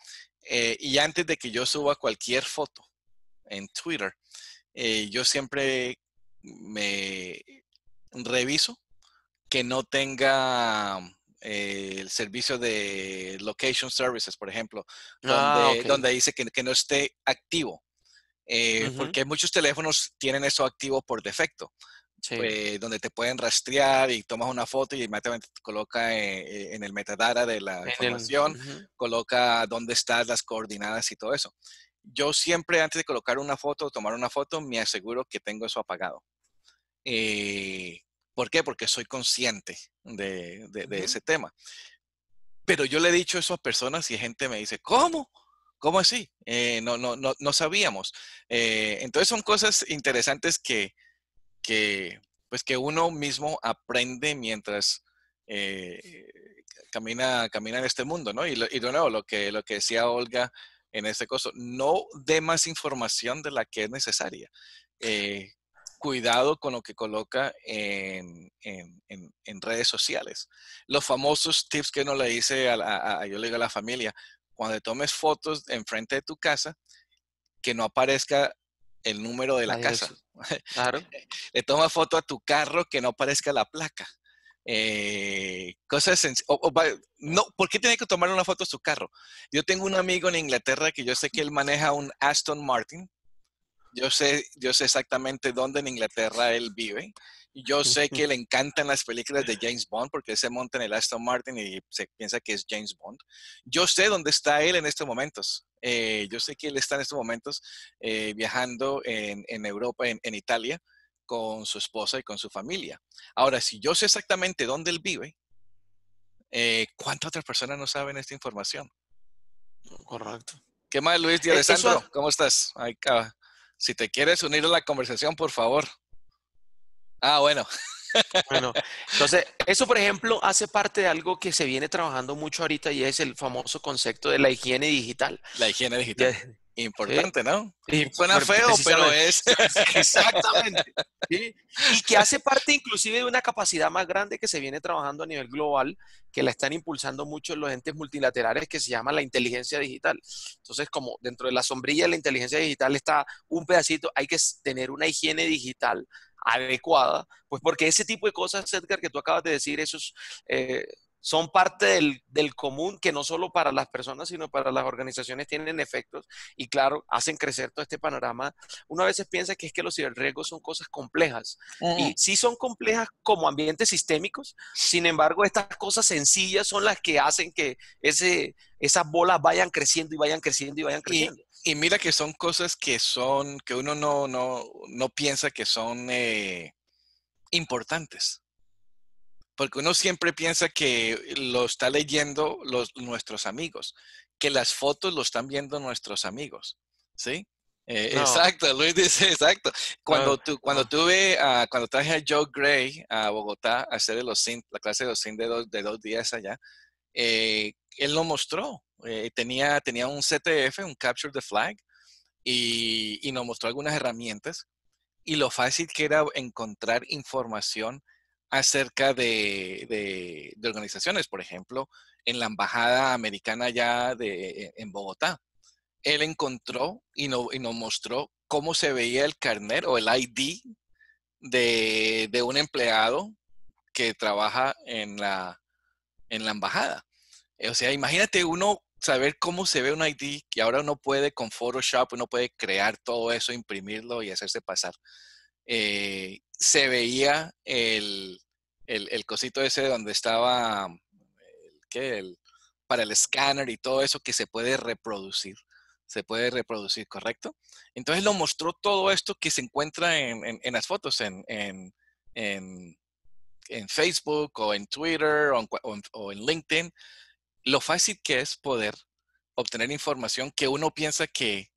Eh, y antes de que yo suba cualquier foto en Twitter, eh, yo siempre me reviso que no tenga eh, el servicio de Location Services, por ejemplo, ah, donde, dice que, no esté activo, eh, porque muchos teléfonos tienen eso activo por defecto. Eh, donde te pueden rastrear y tomas una foto y inmediatamente te coloca en, el metadata de la información, coloca dónde están las coordenadas y todo eso. Yo siempre antes de colocar una foto o tomar una foto me aseguro que tengo eso apagado. Eh, ¿Por qué? Porque soy consciente de, ese tema. Pero yo le he dicho eso a personas y gente me dice, ¿cómo? ¿Cómo así? Eh, no, no, no, sabíamos. Eh, entonces son cosas interesantes que, pues que uno mismo aprende mientras eh, camina, camina en este mundo, ¿no? Y, lo, de nuevo, lo que, lo que decía Olga en este caso, no dé más información de la que es necesaria cuidado con lo que coloca en, redes sociales. Los famosos tips que uno le dice a, la, yo le digo a la familia, cuando tomes fotos enfrente de tu casa, que no aparezca el número de la casa. [LAUGHS] Claro. le toma foto a tu carro que no aparezca la placa. Eh, cosas no, ¿por qué tiene que tomar una foto a su carro? Yo tengo un amigo en Inglaterra que yo sé que él maneja un Aston Martin yo sé, yo sé exactamente dónde en Inglaterra él vive. Yo sé que le encantan las películas de James Bond porque se monta en el Aston Martin y se piensa que es James Bond. Yo sé dónde está él en estos momentos. Eh, yo sé que él está en estos momentos eh, viajando en, Europa, en, Italia, con su esposa y con su familia. Ahora, si yo sé exactamente dónde él vive, eh, ¿cuántas otras personas no saben esta información? Correcto. ¿Qué más, Luis Díaz e, ¿Cómo estás? Ahí si te quieres unir a la conversación, por favor. Ah, bueno. [LAUGHS] Bueno, entonces, eso por ejemplo hace parte de algo que se viene trabajando mucho ahorita y es el famoso concepto de la higiene digital. La higiene digital. Importante, ¿no? Y Suena feo, pero es. [LAUGHS] Exactamente. Y que hace [LAUGHS] parte inclusive de una capacidad más grande que se viene trabajando a nivel global, que la están impulsando mucho los entes multilaterales, que se llama la inteligencia digital. Entonces, como dentro de la sombrilla de la inteligencia digital está un pedacito, hay que tener una higiene digital adecuada, pues porque ese tipo de cosas, Edgar, que tú acabas de decir, esos eh, son parte del, común que no solo para las personas, sino para las organizaciones tienen efectos y claro, hacen crecer todo este panorama. Uno a veces piensa que es que los riesgos son cosas complejas y sí son complejas como ambientes sistémicos, sin embargo, estas cosas sencillas son las que hacen que ese, esas bolas vayan creciendo y vayan creciendo y vayan creciendo. Y, mira que son cosas que son, que uno no, no, no piensa que son eh, importantes porque uno siempre piensa que lo está leyendo los, nuestros amigos, que las fotos lo están viendo nuestros amigos, ¿sí? Eh, exacto, Luis dice, exacto. Cuando, tú, cuando tuve, cuando traje a Joe Gray a Bogotá a hacer los la clase de los sin de dos, de dos días allá, eh, él lo mostró. Eh, tenía, tenía un CTF, un Capture the Flag, y, y, nos mostró algunas herramientas y lo fácil que era encontrar información acerca de, organizaciones, por ejemplo, en la embajada americana ya en Bogotá. Él encontró y, no, nos mostró cómo se veía el carnet o el ID de, un empleado que trabaja en la, en la embajada. Eh, o sea, imagínate uno saber cómo se ve un ID que ahora uno puede con Photoshop, uno puede crear todo eso, imprimirlo y hacerse pasar eh, se veía el, el, cosito ese donde estaba, mm, el, para el escáner y todo eso que se puede reproducir. Se puede reproducir, ¿correcto? Entonces lo mostró todo esto que se encuentra en, las fotos, en, Facebook o en Twitter o en, LinkedIn. Lo fácil que es poder obtener información que uno piensa que,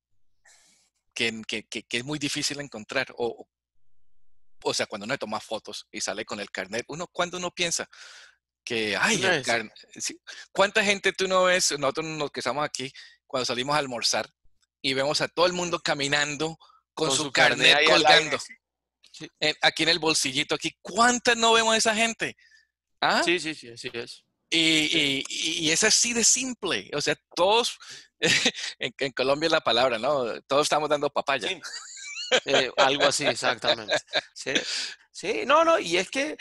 que, que, es muy difícil encontrar o, o sea, cuando uno toma fotos y sale con el carnet, uno cuando uno piensa que, ay, carnet, ¿cuánta gente tú no ves? Nosotros nos que estamos aquí, cuando salimos a almorzar y vemos a todo el mundo caminando con, su, carnet, colgando. aquí en el bolsillito, aquí, ¿cuántas no vemos a esa gente? ¿Ah? Sí, sí, sí, así es. Y, es así de simple. O sea, todos, [LAUGHS] en, Colombia es la palabra, ¿no? Todos estamos dando papaya. Sí. Eh, algo así, exactamente. ¿Sí? no, no, y es que eh,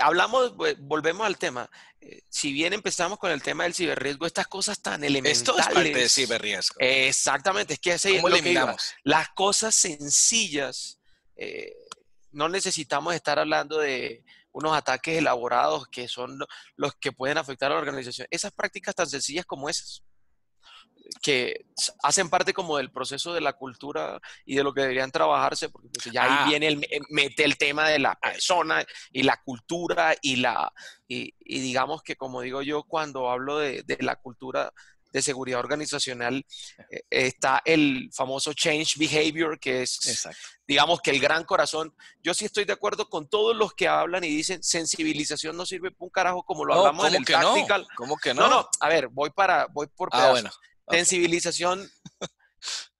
hablamos, eh, volvemos al tema. si bien empezamos con el tema del ciberriesgo, estas cosas tan elementales. Esto es parte del ciberriesgo. exactamente, es que ese es Las cosas sencillas, no necesitamos estar hablando de unos ataques elaborados que son los que pueden afectar a la organización. Esas prácticas tan sencillas como esas que hacen parte como del proceso de la cultura y de lo que deberían trabajarse, porque pues, ya ahí ah. viene el, eh, mete el tema de la persona y la cultura y la, y, digamos que como digo yo, cuando hablo de, la cultura de seguridad organizacional eh, está el famoso change behavior, que es, digamos que el gran corazón. Yo sí estoy de acuerdo con todos los que hablan y dicen sensibilización no sirve para un carajo, como lo hablamos en el que ¿Cómo que no? No, a ver, voy para, voy por ah, pedazos. Ah, Sensibilización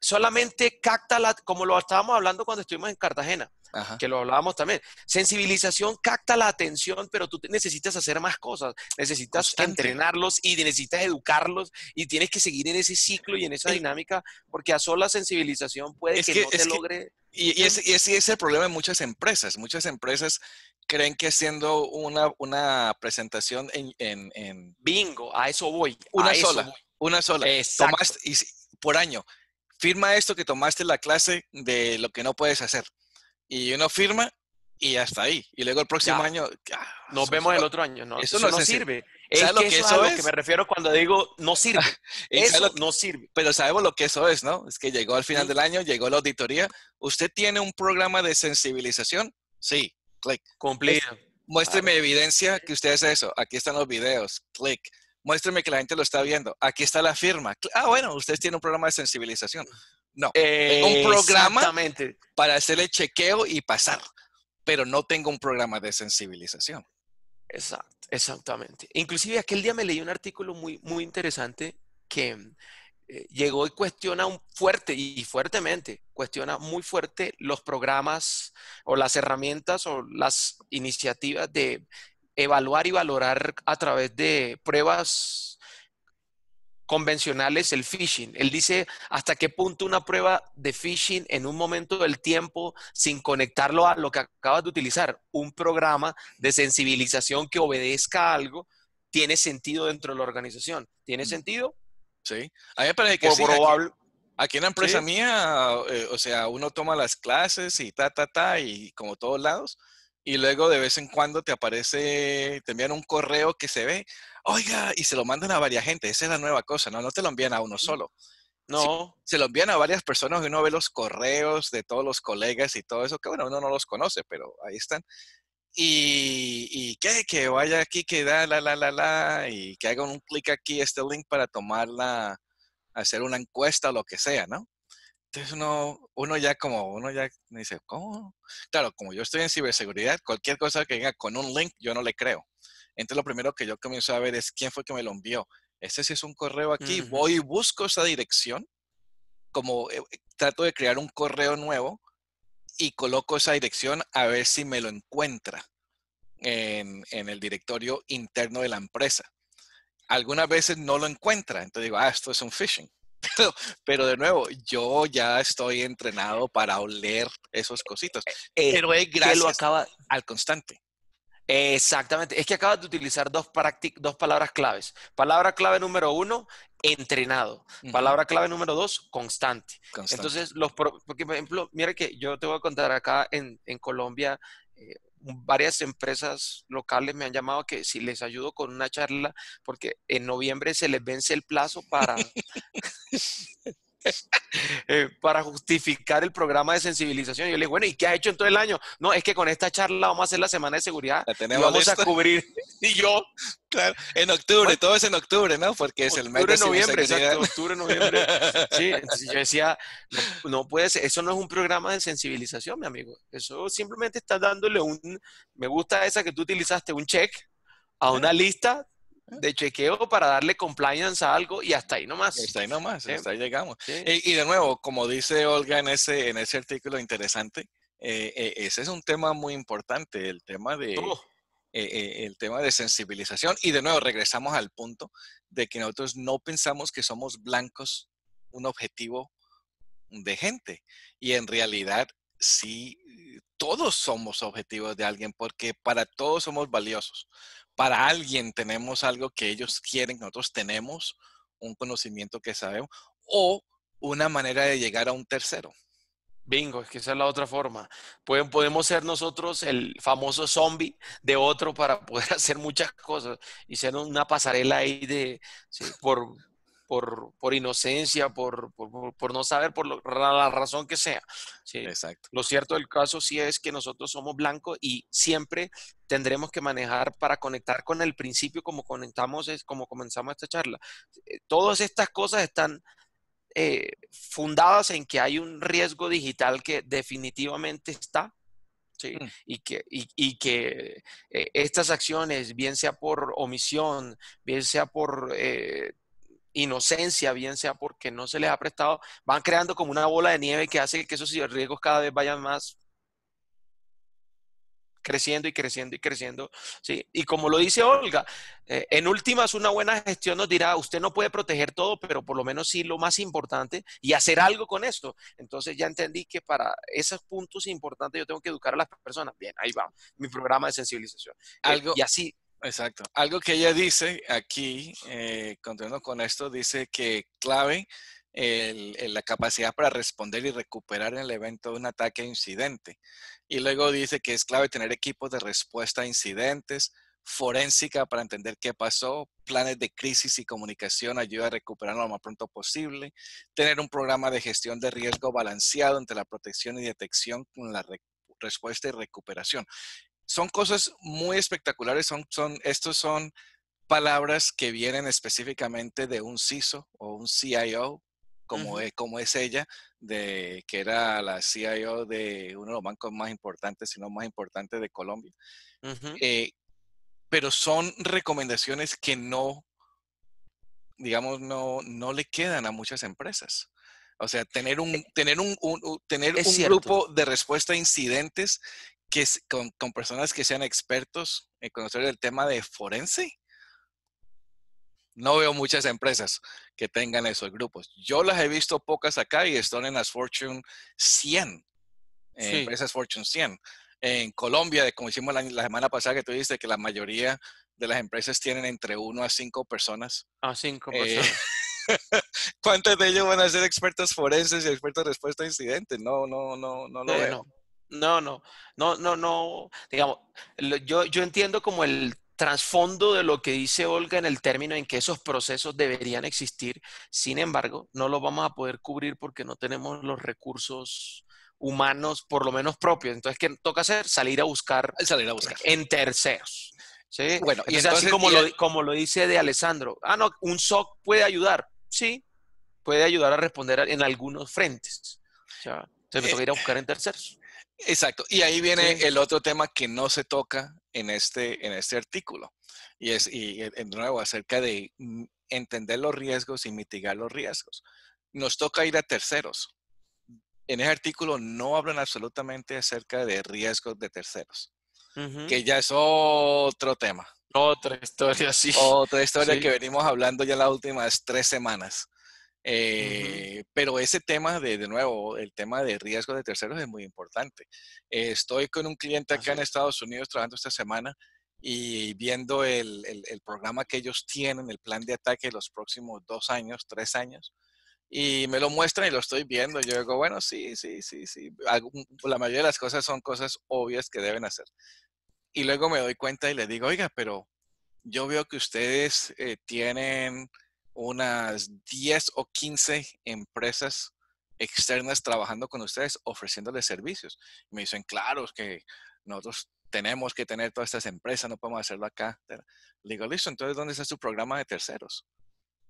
solamente capta, la, como lo estábamos hablando cuando estuvimos en Cartagena, que lo hablábamos también. Sensibilización capta la atención, pero tú necesitas hacer más cosas. Necesitas entrenarlos y necesitas educarlos y tienes que seguir en ese ciclo y en esa eh, dinámica, porque a sola sensibilización puede que, no te logre. y, ese, es el problema de muchas empresas. Muchas empresas creen que haciendo una, una presentación en, Bingo, a eso voy. Una sola. Una sola. Exacto. y, por año. Firma esto que tomaste la clase de lo que no puedes hacer. Y uno firma y hasta ahí. Y luego el próximo año. Nos vemos el otro año, ¿no? Eso, no, sirve. Es lo que eso, es lo que me refiero cuando digo no [LAUGHS] sirve. eso no sirve. Pero sabemos lo que eso es, ¿no? Es que llegó al final del año, llegó la auditoría. ¿Usted tiene un programa de sensibilización? Sí, Click. Cumplido. Muéstreme evidencia que usted hace eso. Aquí están los videos. Clic. Muéstrame que la gente lo está viendo. Aquí está la firma. Ah, bueno, ustedes tienen un programa de sensibilización. No, tengo un programa para hacer el chequeo y pasar, pero no tengo un programa de sensibilización. Exacto, exactamente. Inclusive aquel día me leí un artículo muy, muy interesante que eh, llegó y cuestiona un fuerte y fuertemente, cuestiona muy fuerte los programas o las herramientas o las iniciativas de evaluar y valorar a través de pruebas convencionales el phishing. Él dice hasta qué punto una prueba de phishing en un momento del tiempo, sin conectarlo a lo que acabas de utilizar, un programa de sensibilización que obedezca a algo, tiene sentido dentro de la organización. ¿Tiene mm. sentido? Sí. A parece que Aquí, en la empresa mía, eh, o sea, uno toma las clases y ta, ta, ta, y como todos lados, y luego de vez en cuando te aparece, te envían un correo que se ve, oiga, y se lo mandan a varias gente. Esa es la nueva cosa, ¿no? No te lo envían a uno solo. No. Se, lo envían a varias personas y uno ve los correos de todos los colegas y todo eso, que bueno, uno no los conoce, pero ahí están. Y, y que, que vaya aquí, que da la, la, la, la, y que hagan un clic aquí, este link para tomarla, hacer una encuesta o lo que sea, ¿no? Entonces uno, uno ya como, uno ya me dice, ¿cómo? Claro, como yo estoy en ciberseguridad, cualquier cosa que venga con un link, yo no le creo. Entonces lo primero que yo comienzo a ver es quién fue que me lo envió. Este sí es un correo aquí, voy y busco esa dirección, como eh, trato de crear un correo nuevo y coloco esa dirección a ver si me lo encuentra en, en el directorio interno de la empresa. Algunas veces no lo encuentra, entonces digo, ah, esto es un phishing pero, de nuevo, yo ya estoy entrenado para oler esos cositos. pero es gracias lo acaba... al constante. Exactamente, es que acabas de utilizar dos, palabras claves. Palabra clave número uno, entrenado. Palabra clave número dos, constante. Entonces, los, por ejemplo, mira que yo te voy a contar acá en, Colombia, eh, varias empresas locales me han llamado que si les ayudo con una charla, porque en noviembre se les vence el plazo para... [LAUGHS] [LAUGHS] [LAUGHS] Eh, para justificar el programa de sensibilización. Y yo le dije, bueno, ¿y qué ha hecho en todo el año? No, es que con esta charla vamos a hacer la semana de seguridad la tenemos vamos a cubrir. [LAUGHS] y yo, claro, en octubre, todo es en octubre, ¿no? Porque es el mes de noviembre, exacto, octubre, noviembre. [LAUGHS] Sí, entonces yo decía, no, no puede ser, eso no es un programa de sensibilización, mi amigo. Eso simplemente está dándole un, me gusta esa que tú utilizaste, un check a una lista de chequeo para darle compliance a algo y hasta ahí nomás. hasta ahí nomás, hasta ahí llegamos. Eh, y, de nuevo, como dice Olga en ese, en ese artículo interesante, eh, eh, ese es un tema muy importante, el tema de... el tema de sensibilización. Y de nuevo, regresamos al punto de que nosotros no pensamos que somos blancos, un objetivo de gente. Y en realidad, sí, todos somos objetivos de alguien porque para todos somos valiosos para alguien tenemos algo que ellos quieren, nosotros tenemos un conocimiento que sabemos, o una manera de llegar a un tercero. Bingo, es que esa es la otra forma. Pueden, podemos ser nosotros el famoso zombie de otro para poder [LAUGHS] hacer muchas cosas y ser una pasarela ahí de, por, por, inocencia, por, no saber, por la razón que sea. ¿sí? Exacto. Lo cierto del caso sí es que nosotros somos blancos y siempre tendremos que manejar para conectar con el principio como conectamos, como comenzamos esta charla. Eh, todas estas cosas están eh, fundadas en que hay un riesgo digital que definitivamente está, Sí, mm. y que, que eh, estas acciones, bien sea por omisión, bien sea por inocencia, bien sea porque no se les ha prestado, van creando como una bola de nieve que hace que esos riesgos cada vez vayan más creciendo y creciendo y creciendo. ¿sí? Y como lo dice Olga, eh, en últimas una buena gestión nos dirá, usted no puede proteger todo, pero por lo menos sí lo más importante y hacer algo con esto. Entonces ya entendí que para esos puntos importantes yo tengo que educar a las personas. Bien, ahí va, mi programa de sensibilización. Eh, algo, y así, Exacto. Algo que ella dice aquí, eh, con esto, dice que clave la capacidad para responder y recuperar en el evento de un ataque o incidente. Y luego dice que es clave tener equipos de respuesta a incidentes, forénsica para entender qué pasó, planes de crisis y comunicación ayuda a recuperar lo más pronto posible, tener un programa de gestión de riesgo balanceado entre la protección y detección con la respuesta y recuperación son cosas muy espectaculares, son, son, estos son palabras que vienen específicamente de un CISO o un CIO, como, es, como es ella, de, que era la CIO de uno de los bancos más importantes, si no más importante de Colombia. Eh, pero son recomendaciones que no, digamos, no, no le quedan a muchas empresas. O sea, tener eh, un, tener un, tener un grupo de respuesta a incidentes que con, personas que sean expertos en conocer el tema de forense. No veo muchas empresas que tengan esos grupos. Yo las he visto pocas acá y están en las Fortune 100, empresas Fortune 100. En Colombia, como hicimos la, semana pasada que tú dijiste que la mayoría de las empresas tienen entre 1 a 5 personas. A cinco eh, [LAUGHS] ¿Cuántos de ellos van a ser expertos forenses y expertos de respuesta a incidentes? No, no, no, no lo eh, veo. No. No, no, no, no, no. Digamos, yo, yo entiendo como el trasfondo de lo que dice Olga en el término en que esos procesos deberían existir, sin embargo, no lo vamos a poder cubrir porque no tenemos los recursos humanos, por lo menos propios. Entonces, ¿qué toca hacer? Salir a buscar, salir a buscar. en terceros. ¿sí? Bueno, y es así como, lo, como lo dice de Alessandro. Ah, no, un SOC puede ayudar. Sí, puede ayudar a responder en algunos frentes. entonces me eh, toca ir a buscar en terceros. Exacto. Y ahí viene el otro tema que no se toca en este, en este artículo. Y es, y e, de nuevo, acerca de entender los riesgos y mitigar los riesgos. Nos toca ir a terceros. En ese artículo no hablan absolutamente acerca de riesgos de terceros, que ya es otro tema. Otra historia, [LAUGHS] sí. Otra historia que venimos hablando ya las últimas tres semanas. Eh, pero ese tema, de, de, nuevo, el tema de riesgo de terceros es muy importante. estoy con un cliente acá en Estados Unidos trabajando esta semana y viendo el, el, programa que ellos tienen, el plan de ataque de los próximos dos años, tres años. Y me lo muestran y lo estoy viendo. Yo digo, bueno, sí, sí, sí, sí. la mayoría de las cosas son cosas obvias que deben hacer. Y luego me doy cuenta y le digo, oiga, pero yo veo que ustedes eh, tienen unas 10 o 15 empresas externas trabajando con ustedes, ofreciéndoles servicios. me dicen, claro, que nosotros tenemos que tener todas estas empresas, no podemos hacerlo acá. Le digo, listo, entonces, ¿dónde está su programa de terceros?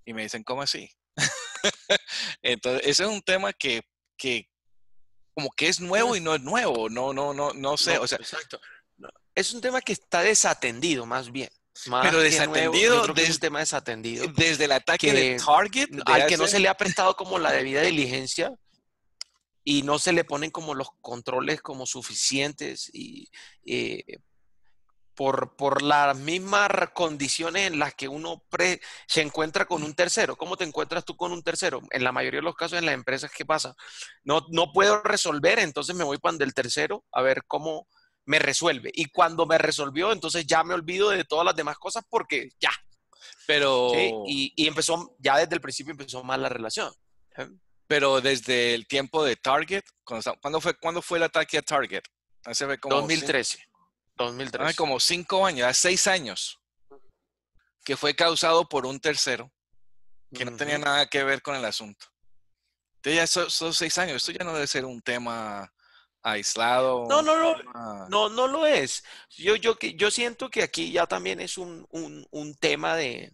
Y me dicen, ¿cómo así? [LAUGHS] entonces, ese es un tema que, como que es nuevo y no es nuevo, no, no, no, no sé. o sea, exacto. Es un tema que está desatendido más bien pero desatendido. desde, es tema desatendido. Desde el ataque de Target. al que no se le ha prestado como la debida diligencia y no se le ponen como los controles como suficientes y eh, por, por, las mismas condiciones en las que uno se encuentra con un tercero. ¿Cómo te encuentras tú con un tercero? En la mayoría de los casos en las empresas, ¿qué pasa? No, no puedo resolver, entonces me voy para el tercero a ver cómo, me resuelve. Y cuando me resolvió, entonces ya me olvido de todas las demás cosas porque ya. Pero. Y, empezó, ya desde el principio empezó mal la relación. Pero desde el tiempo de Target, ¿cuándo fue, ¿cuándo fue el ataque a Target? 2013. 2013. como cinco años, seis años. Que fue causado por un tercero que no tenía nada que ver con el asunto. Entonces ya son seis años. Esto ya no debe ser un tema aislado. No, no, no, no, no lo es. Yo, yo, yo siento que aquí ya también es un, un, un tema de,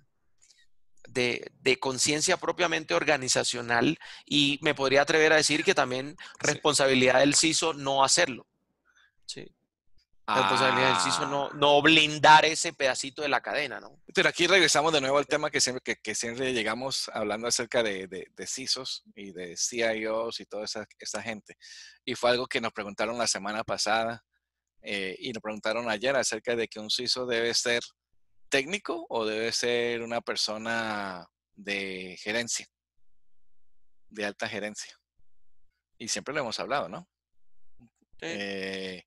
de, conciencia propiamente organizacional y me podría atrever a decir que también responsabilidad del CISO no hacerlo. Sí. Entonces, el CISO ah. no, blindar ese pedacito de la cadena, ¿no? Pero aquí regresamos de nuevo al tema que siempre, que, siempre llegamos hablando acerca de, CISOs y de CIOs y toda esa, gente. Y fue algo que nos preguntaron la semana pasada eh, y nos preguntaron ayer acerca de que un CISO debe ser técnico o debe ser una persona de gerencia, de alta gerencia. Y siempre lo hemos hablado, ¿no? Eh,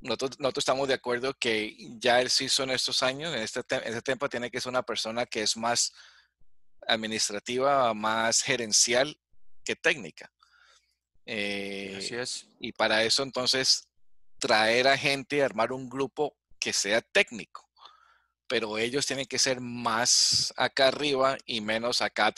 nosotros, estamos de acuerdo que ya el CISO en estos años, en este, en este tiempo, tiene que ser una persona que es más administrativa, más gerencial que técnica. Así eh, es. Y para eso entonces traer a gente, armar un grupo que sea técnico, pero ellos tienen que ser más acá arriba y menos acá.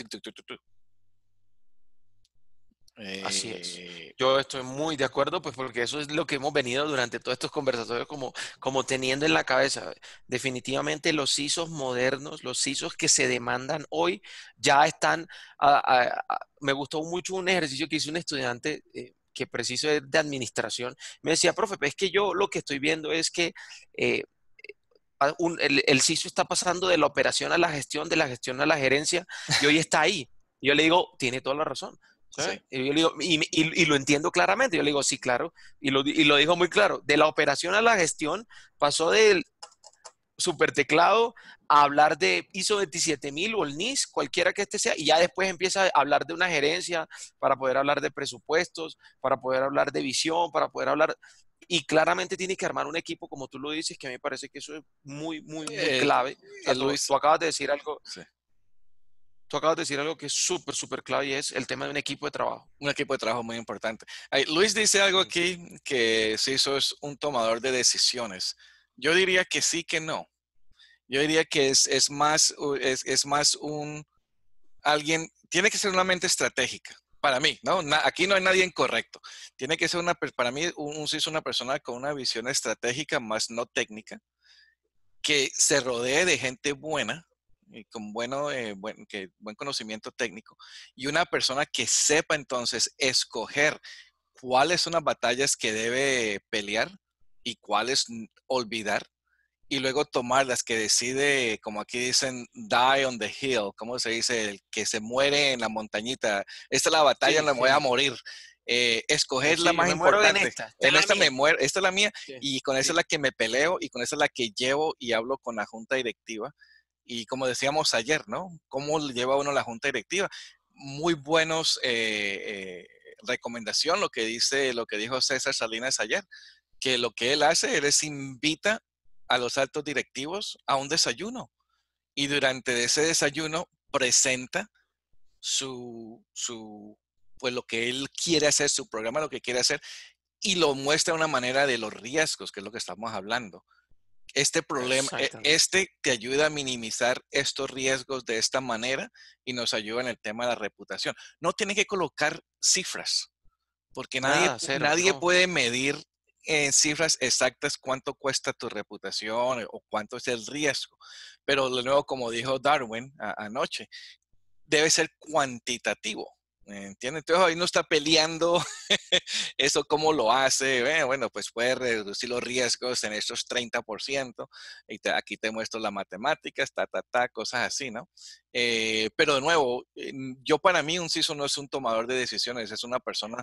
Así es. Eh, yo estoy muy de acuerdo, pues porque eso es lo que hemos venido durante todos estos conversatorios como, como teniendo en la cabeza. Definitivamente los CISOs modernos, los CISOs que se demandan hoy, ya están... Ah, ah, ah, me gustó mucho un ejercicio que hizo un estudiante eh, que preciso de administración. Me decía, profe, pues, es que yo lo que estoy viendo es que... Eh, el, el CISO está pasando de la operación a la gestión, de la gestión a la gerencia, y hoy está ahí. Yo le digo, tiene toda la razón. Y, lo entiendo claramente. Yo le digo, sí, claro. Y lo, dijo muy claro. De la operación a la gestión, pasó del super teclado a hablar de ISO 27000 o el NIS, cualquiera que este sea, y ya después empieza a hablar de una gerencia para poder hablar de presupuestos, para poder hablar de visión, para poder hablar y claramente tiene que armar un equipo, como tú lo dices, que a mí me parece que eso es muy, muy, muy eh, clave. Eh, tú, acabas de decir algo tú acabas de decir algo que es súper, súper clave y es el tema de un equipo de trabajo. Un equipo de trabajo muy importante. Luis dice algo aquí que sí, es un tomador de decisiones. Yo diría que sí, que no. Yo diría que es, es más, es, es, más un alguien, tiene que ser una mente estratégica. Para mí, ¿no? aquí no hay nadie incorrecto. Tiene que ser una, para mí, un, CISO es una persona con una visión estratégica más no técnica, que se rodee de gente buena, con bueno, eh, buen, conocimiento técnico y una persona que sepa entonces escoger cuáles son las batallas que debe pelear y cuáles olvidar y luego tomar las que decide, como aquí dicen, die on the hill, ¿cómo se dice? El que se muere en la montañita. Esta es la batalla en la que voy a morir. Eh, escoger la más importante. esta, esta es la mía y con esa es la que me peleo y con esa es la que llevo y hablo con la junta directiva y como decíamos ayer, ¿no? ¿Cómo lleva uno la junta directiva? Muy buenos eh, eh, recomendación lo que dice, lo que dijo César Salinas ayer, que lo que él hace, él es invita a los altos directivos a un desayuno y durante ese desayuno presenta su, pues lo que él quiere hacer, su programa, lo que quiere hacer y lo muestra de una manera de los riesgos, que es lo que estamos hablando este problema, e, este te ayuda a minimizar estos riesgos de esta manera y nos ayuda en el tema de la reputación. No tiene que colocar cifras, porque nadie, ah, nadie puede medir en cifras exactas cuánto cuesta tu reputación eh, o cuánto es el riesgo. Pero de nuevo, como dijo Darwin anoche, debe ser cuantitativo. ¿Entiendes? Entonces ahí no está peleando [LAUGHS] eso, cómo lo hace. bueno, pues puede reducir los riesgos en esos 30%. Y aquí te muestro las matemáticas, ta, ta, ta, cosas así, ¿no? Eh, pero de nuevo, yo para mí un CISO no es un tomador de decisiones, es una persona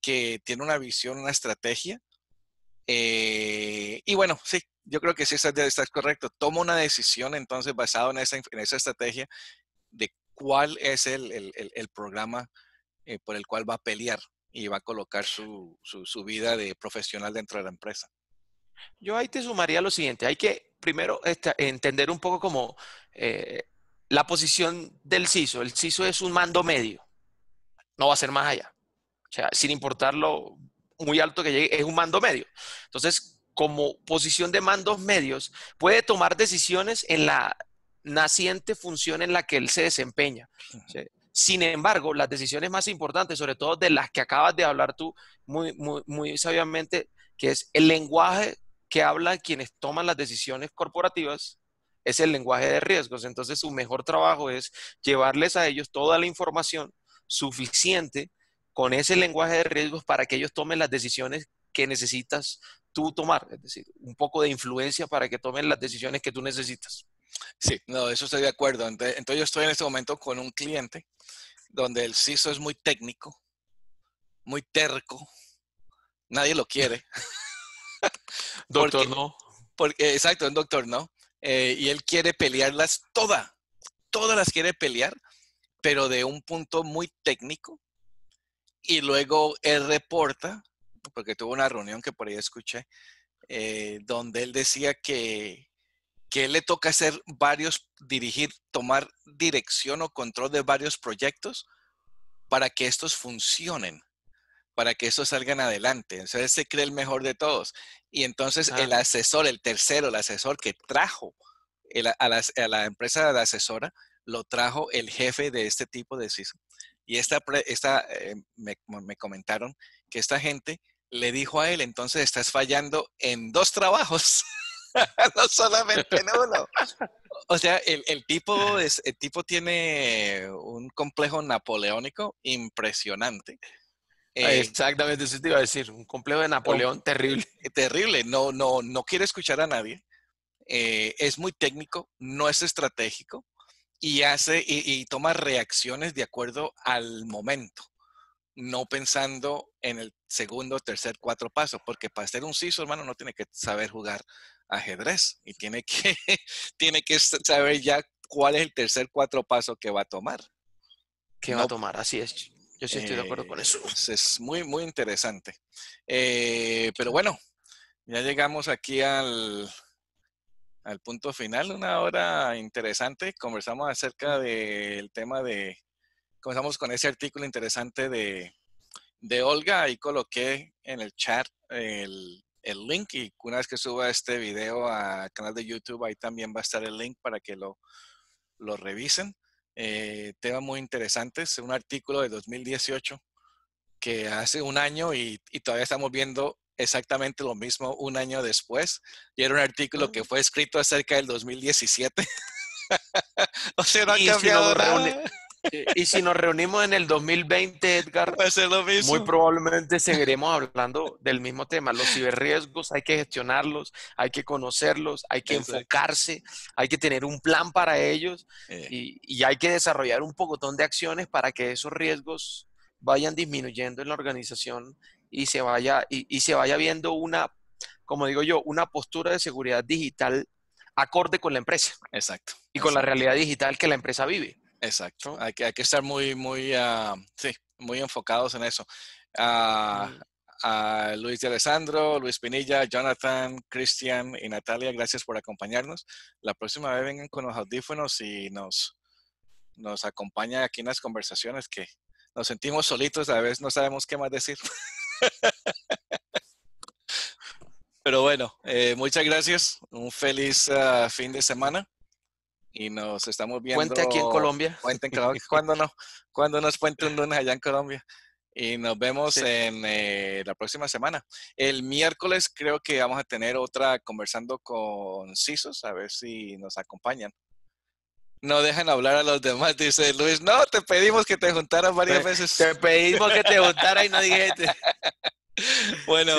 que tiene una visión, una estrategia. Eh, y bueno, sí, yo creo que sí estás, correcto. Toma una decisión entonces basada en en esa estrategia cuál es el, programa eh, por el cual va a pelear y va a colocar su, vida de profesional dentro de la empresa. Yo ahí te sumaría lo siguiente, hay que primero este, entender un poco como eh, la posición del CISO. El CISO es un mando medio, no va a ser más allá. O sea, sin importar lo muy alto que llegue, es un mando medio. Entonces, como posición de mandos medios, puede tomar decisiones en la naciente función en la que él se desempeña. Sin embargo, las decisiones más importantes, sobre todo de las que acabas de hablar tú muy, muy, sabiamente, que es el lenguaje que hablan quienes toman las decisiones corporativas, es el lenguaje de riesgos. Entonces, su mejor trabajo es llevarles a ellos toda la información suficiente con ese lenguaje de riesgos para que ellos tomen las decisiones que necesitas tú tomar, es decir, un poco de influencia para que tomen las decisiones que tú necesitas. Sí, no, eso estoy de acuerdo. Entonces, yo estoy en este momento con un cliente donde el CISO es muy técnico, muy terco, nadie lo quiere. [LAUGHS] doctor, no. Porque, exacto, un doctor, ¿no? Eh, y él quiere pelearlas todas, todas las quiere pelear, pero de un punto muy técnico. Y luego él reporta, porque tuvo una reunión que por ahí escuché, eh, donde él decía que que le toca hacer varios, dirigir, tomar dirección o control de varios proyectos para que estos funcionen, para que estos salgan adelante. Entonces se cree el mejor de todos. Y entonces el asesor, el tercero, el asesor que trajo a, la, empresa de asesora, lo trajo el jefe de este tipo de CISO. Y esta, esta eh, me, me comentaron que esta gente le dijo a él, entonces estás fallando en dos trabajos. [LAUGHS] [LAUGHS] no solamente en uno. O sea, el, tipo es, el tipo tiene un complejo napoleónico impresionante. Ah, eh, exactamente, eso te iba a decir, un complejo de Napoleón terrible. Terrible, no, no, no quiere escuchar a nadie. Eh, es muy técnico, no es estratégico y hace y, toma reacciones de acuerdo al momento, no pensando en el segundo, tercer, cuatro pasos, porque para ser un CISO, hermano, no tiene que saber jugar ajedrez y tiene que, [LAUGHS] tiene que saber ya cuál es el tercer cuatro paso que va a tomar. Que va a tomar, así es. Yo sí estoy de acuerdo con eso. Eh, es muy, muy interesante. Eh, pero bueno, ya llegamos aquí al, al punto final, una hora interesante. Conversamos acerca del tema de, comenzamos con ese artículo interesante de, de Olga. y coloqué en el chat el, el link y una vez que suba este video al canal de YouTube, ahí también va a estar el link para que lo, lo revisen. Eh, tema muy interesante, es un artículo de 2018 que hace un año y, todavía estamos viendo exactamente lo mismo un año después. Y era un artículo que fue escrito acerca del 2017. [LAUGHS] no ha cambiado eh, y si nos reunimos en el 2020, Edgar, muy probablemente seguiremos hablando del mismo tema. Los ciberriesgos hay que gestionarlos, hay que conocerlos, hay que enfocarse, hay que tener un plan para ellos eh. y, hay que desarrollar un pocotón de acciones para que esos riesgos vayan disminuyendo en la organización y se vaya, y, se vaya viendo una, como digo yo, una postura de seguridad digital acorde con la empresa. Exacto. Y con la realidad digital que la empresa vive. Exacto, hay que, estar muy, muy, ah, muy enfocados en eso. Ah, a Luis de Alessandro, Luis Pinilla, Jonathan, Cristian y Natalia, gracias por acompañarnos. La próxima vez vengan con los audífonos y nos, nos acompañan aquí en las conversaciones que nos sentimos solitos, a veces no sabemos qué más decir. [LAUGHS] Pero bueno, eh, muchas gracias, un feliz ah, fin de semana y nos estamos viendo. Puente aquí en Colombia. Puente en [LAUGHS] Colombia. ¿Cuándo no? ¿Cuándo nos cuente un lunes allá en Colombia? Y nos vemos en eh, la próxima semana. El miércoles creo que vamos a tener otra conversando con CISOS, a ver si nos acompañan. No dejan hablar a los demás, dice Luis. No, te pedimos que te juntaras varias veces. Te pedimos que te [LAUGHS] juntaras y no dijiste. bueno.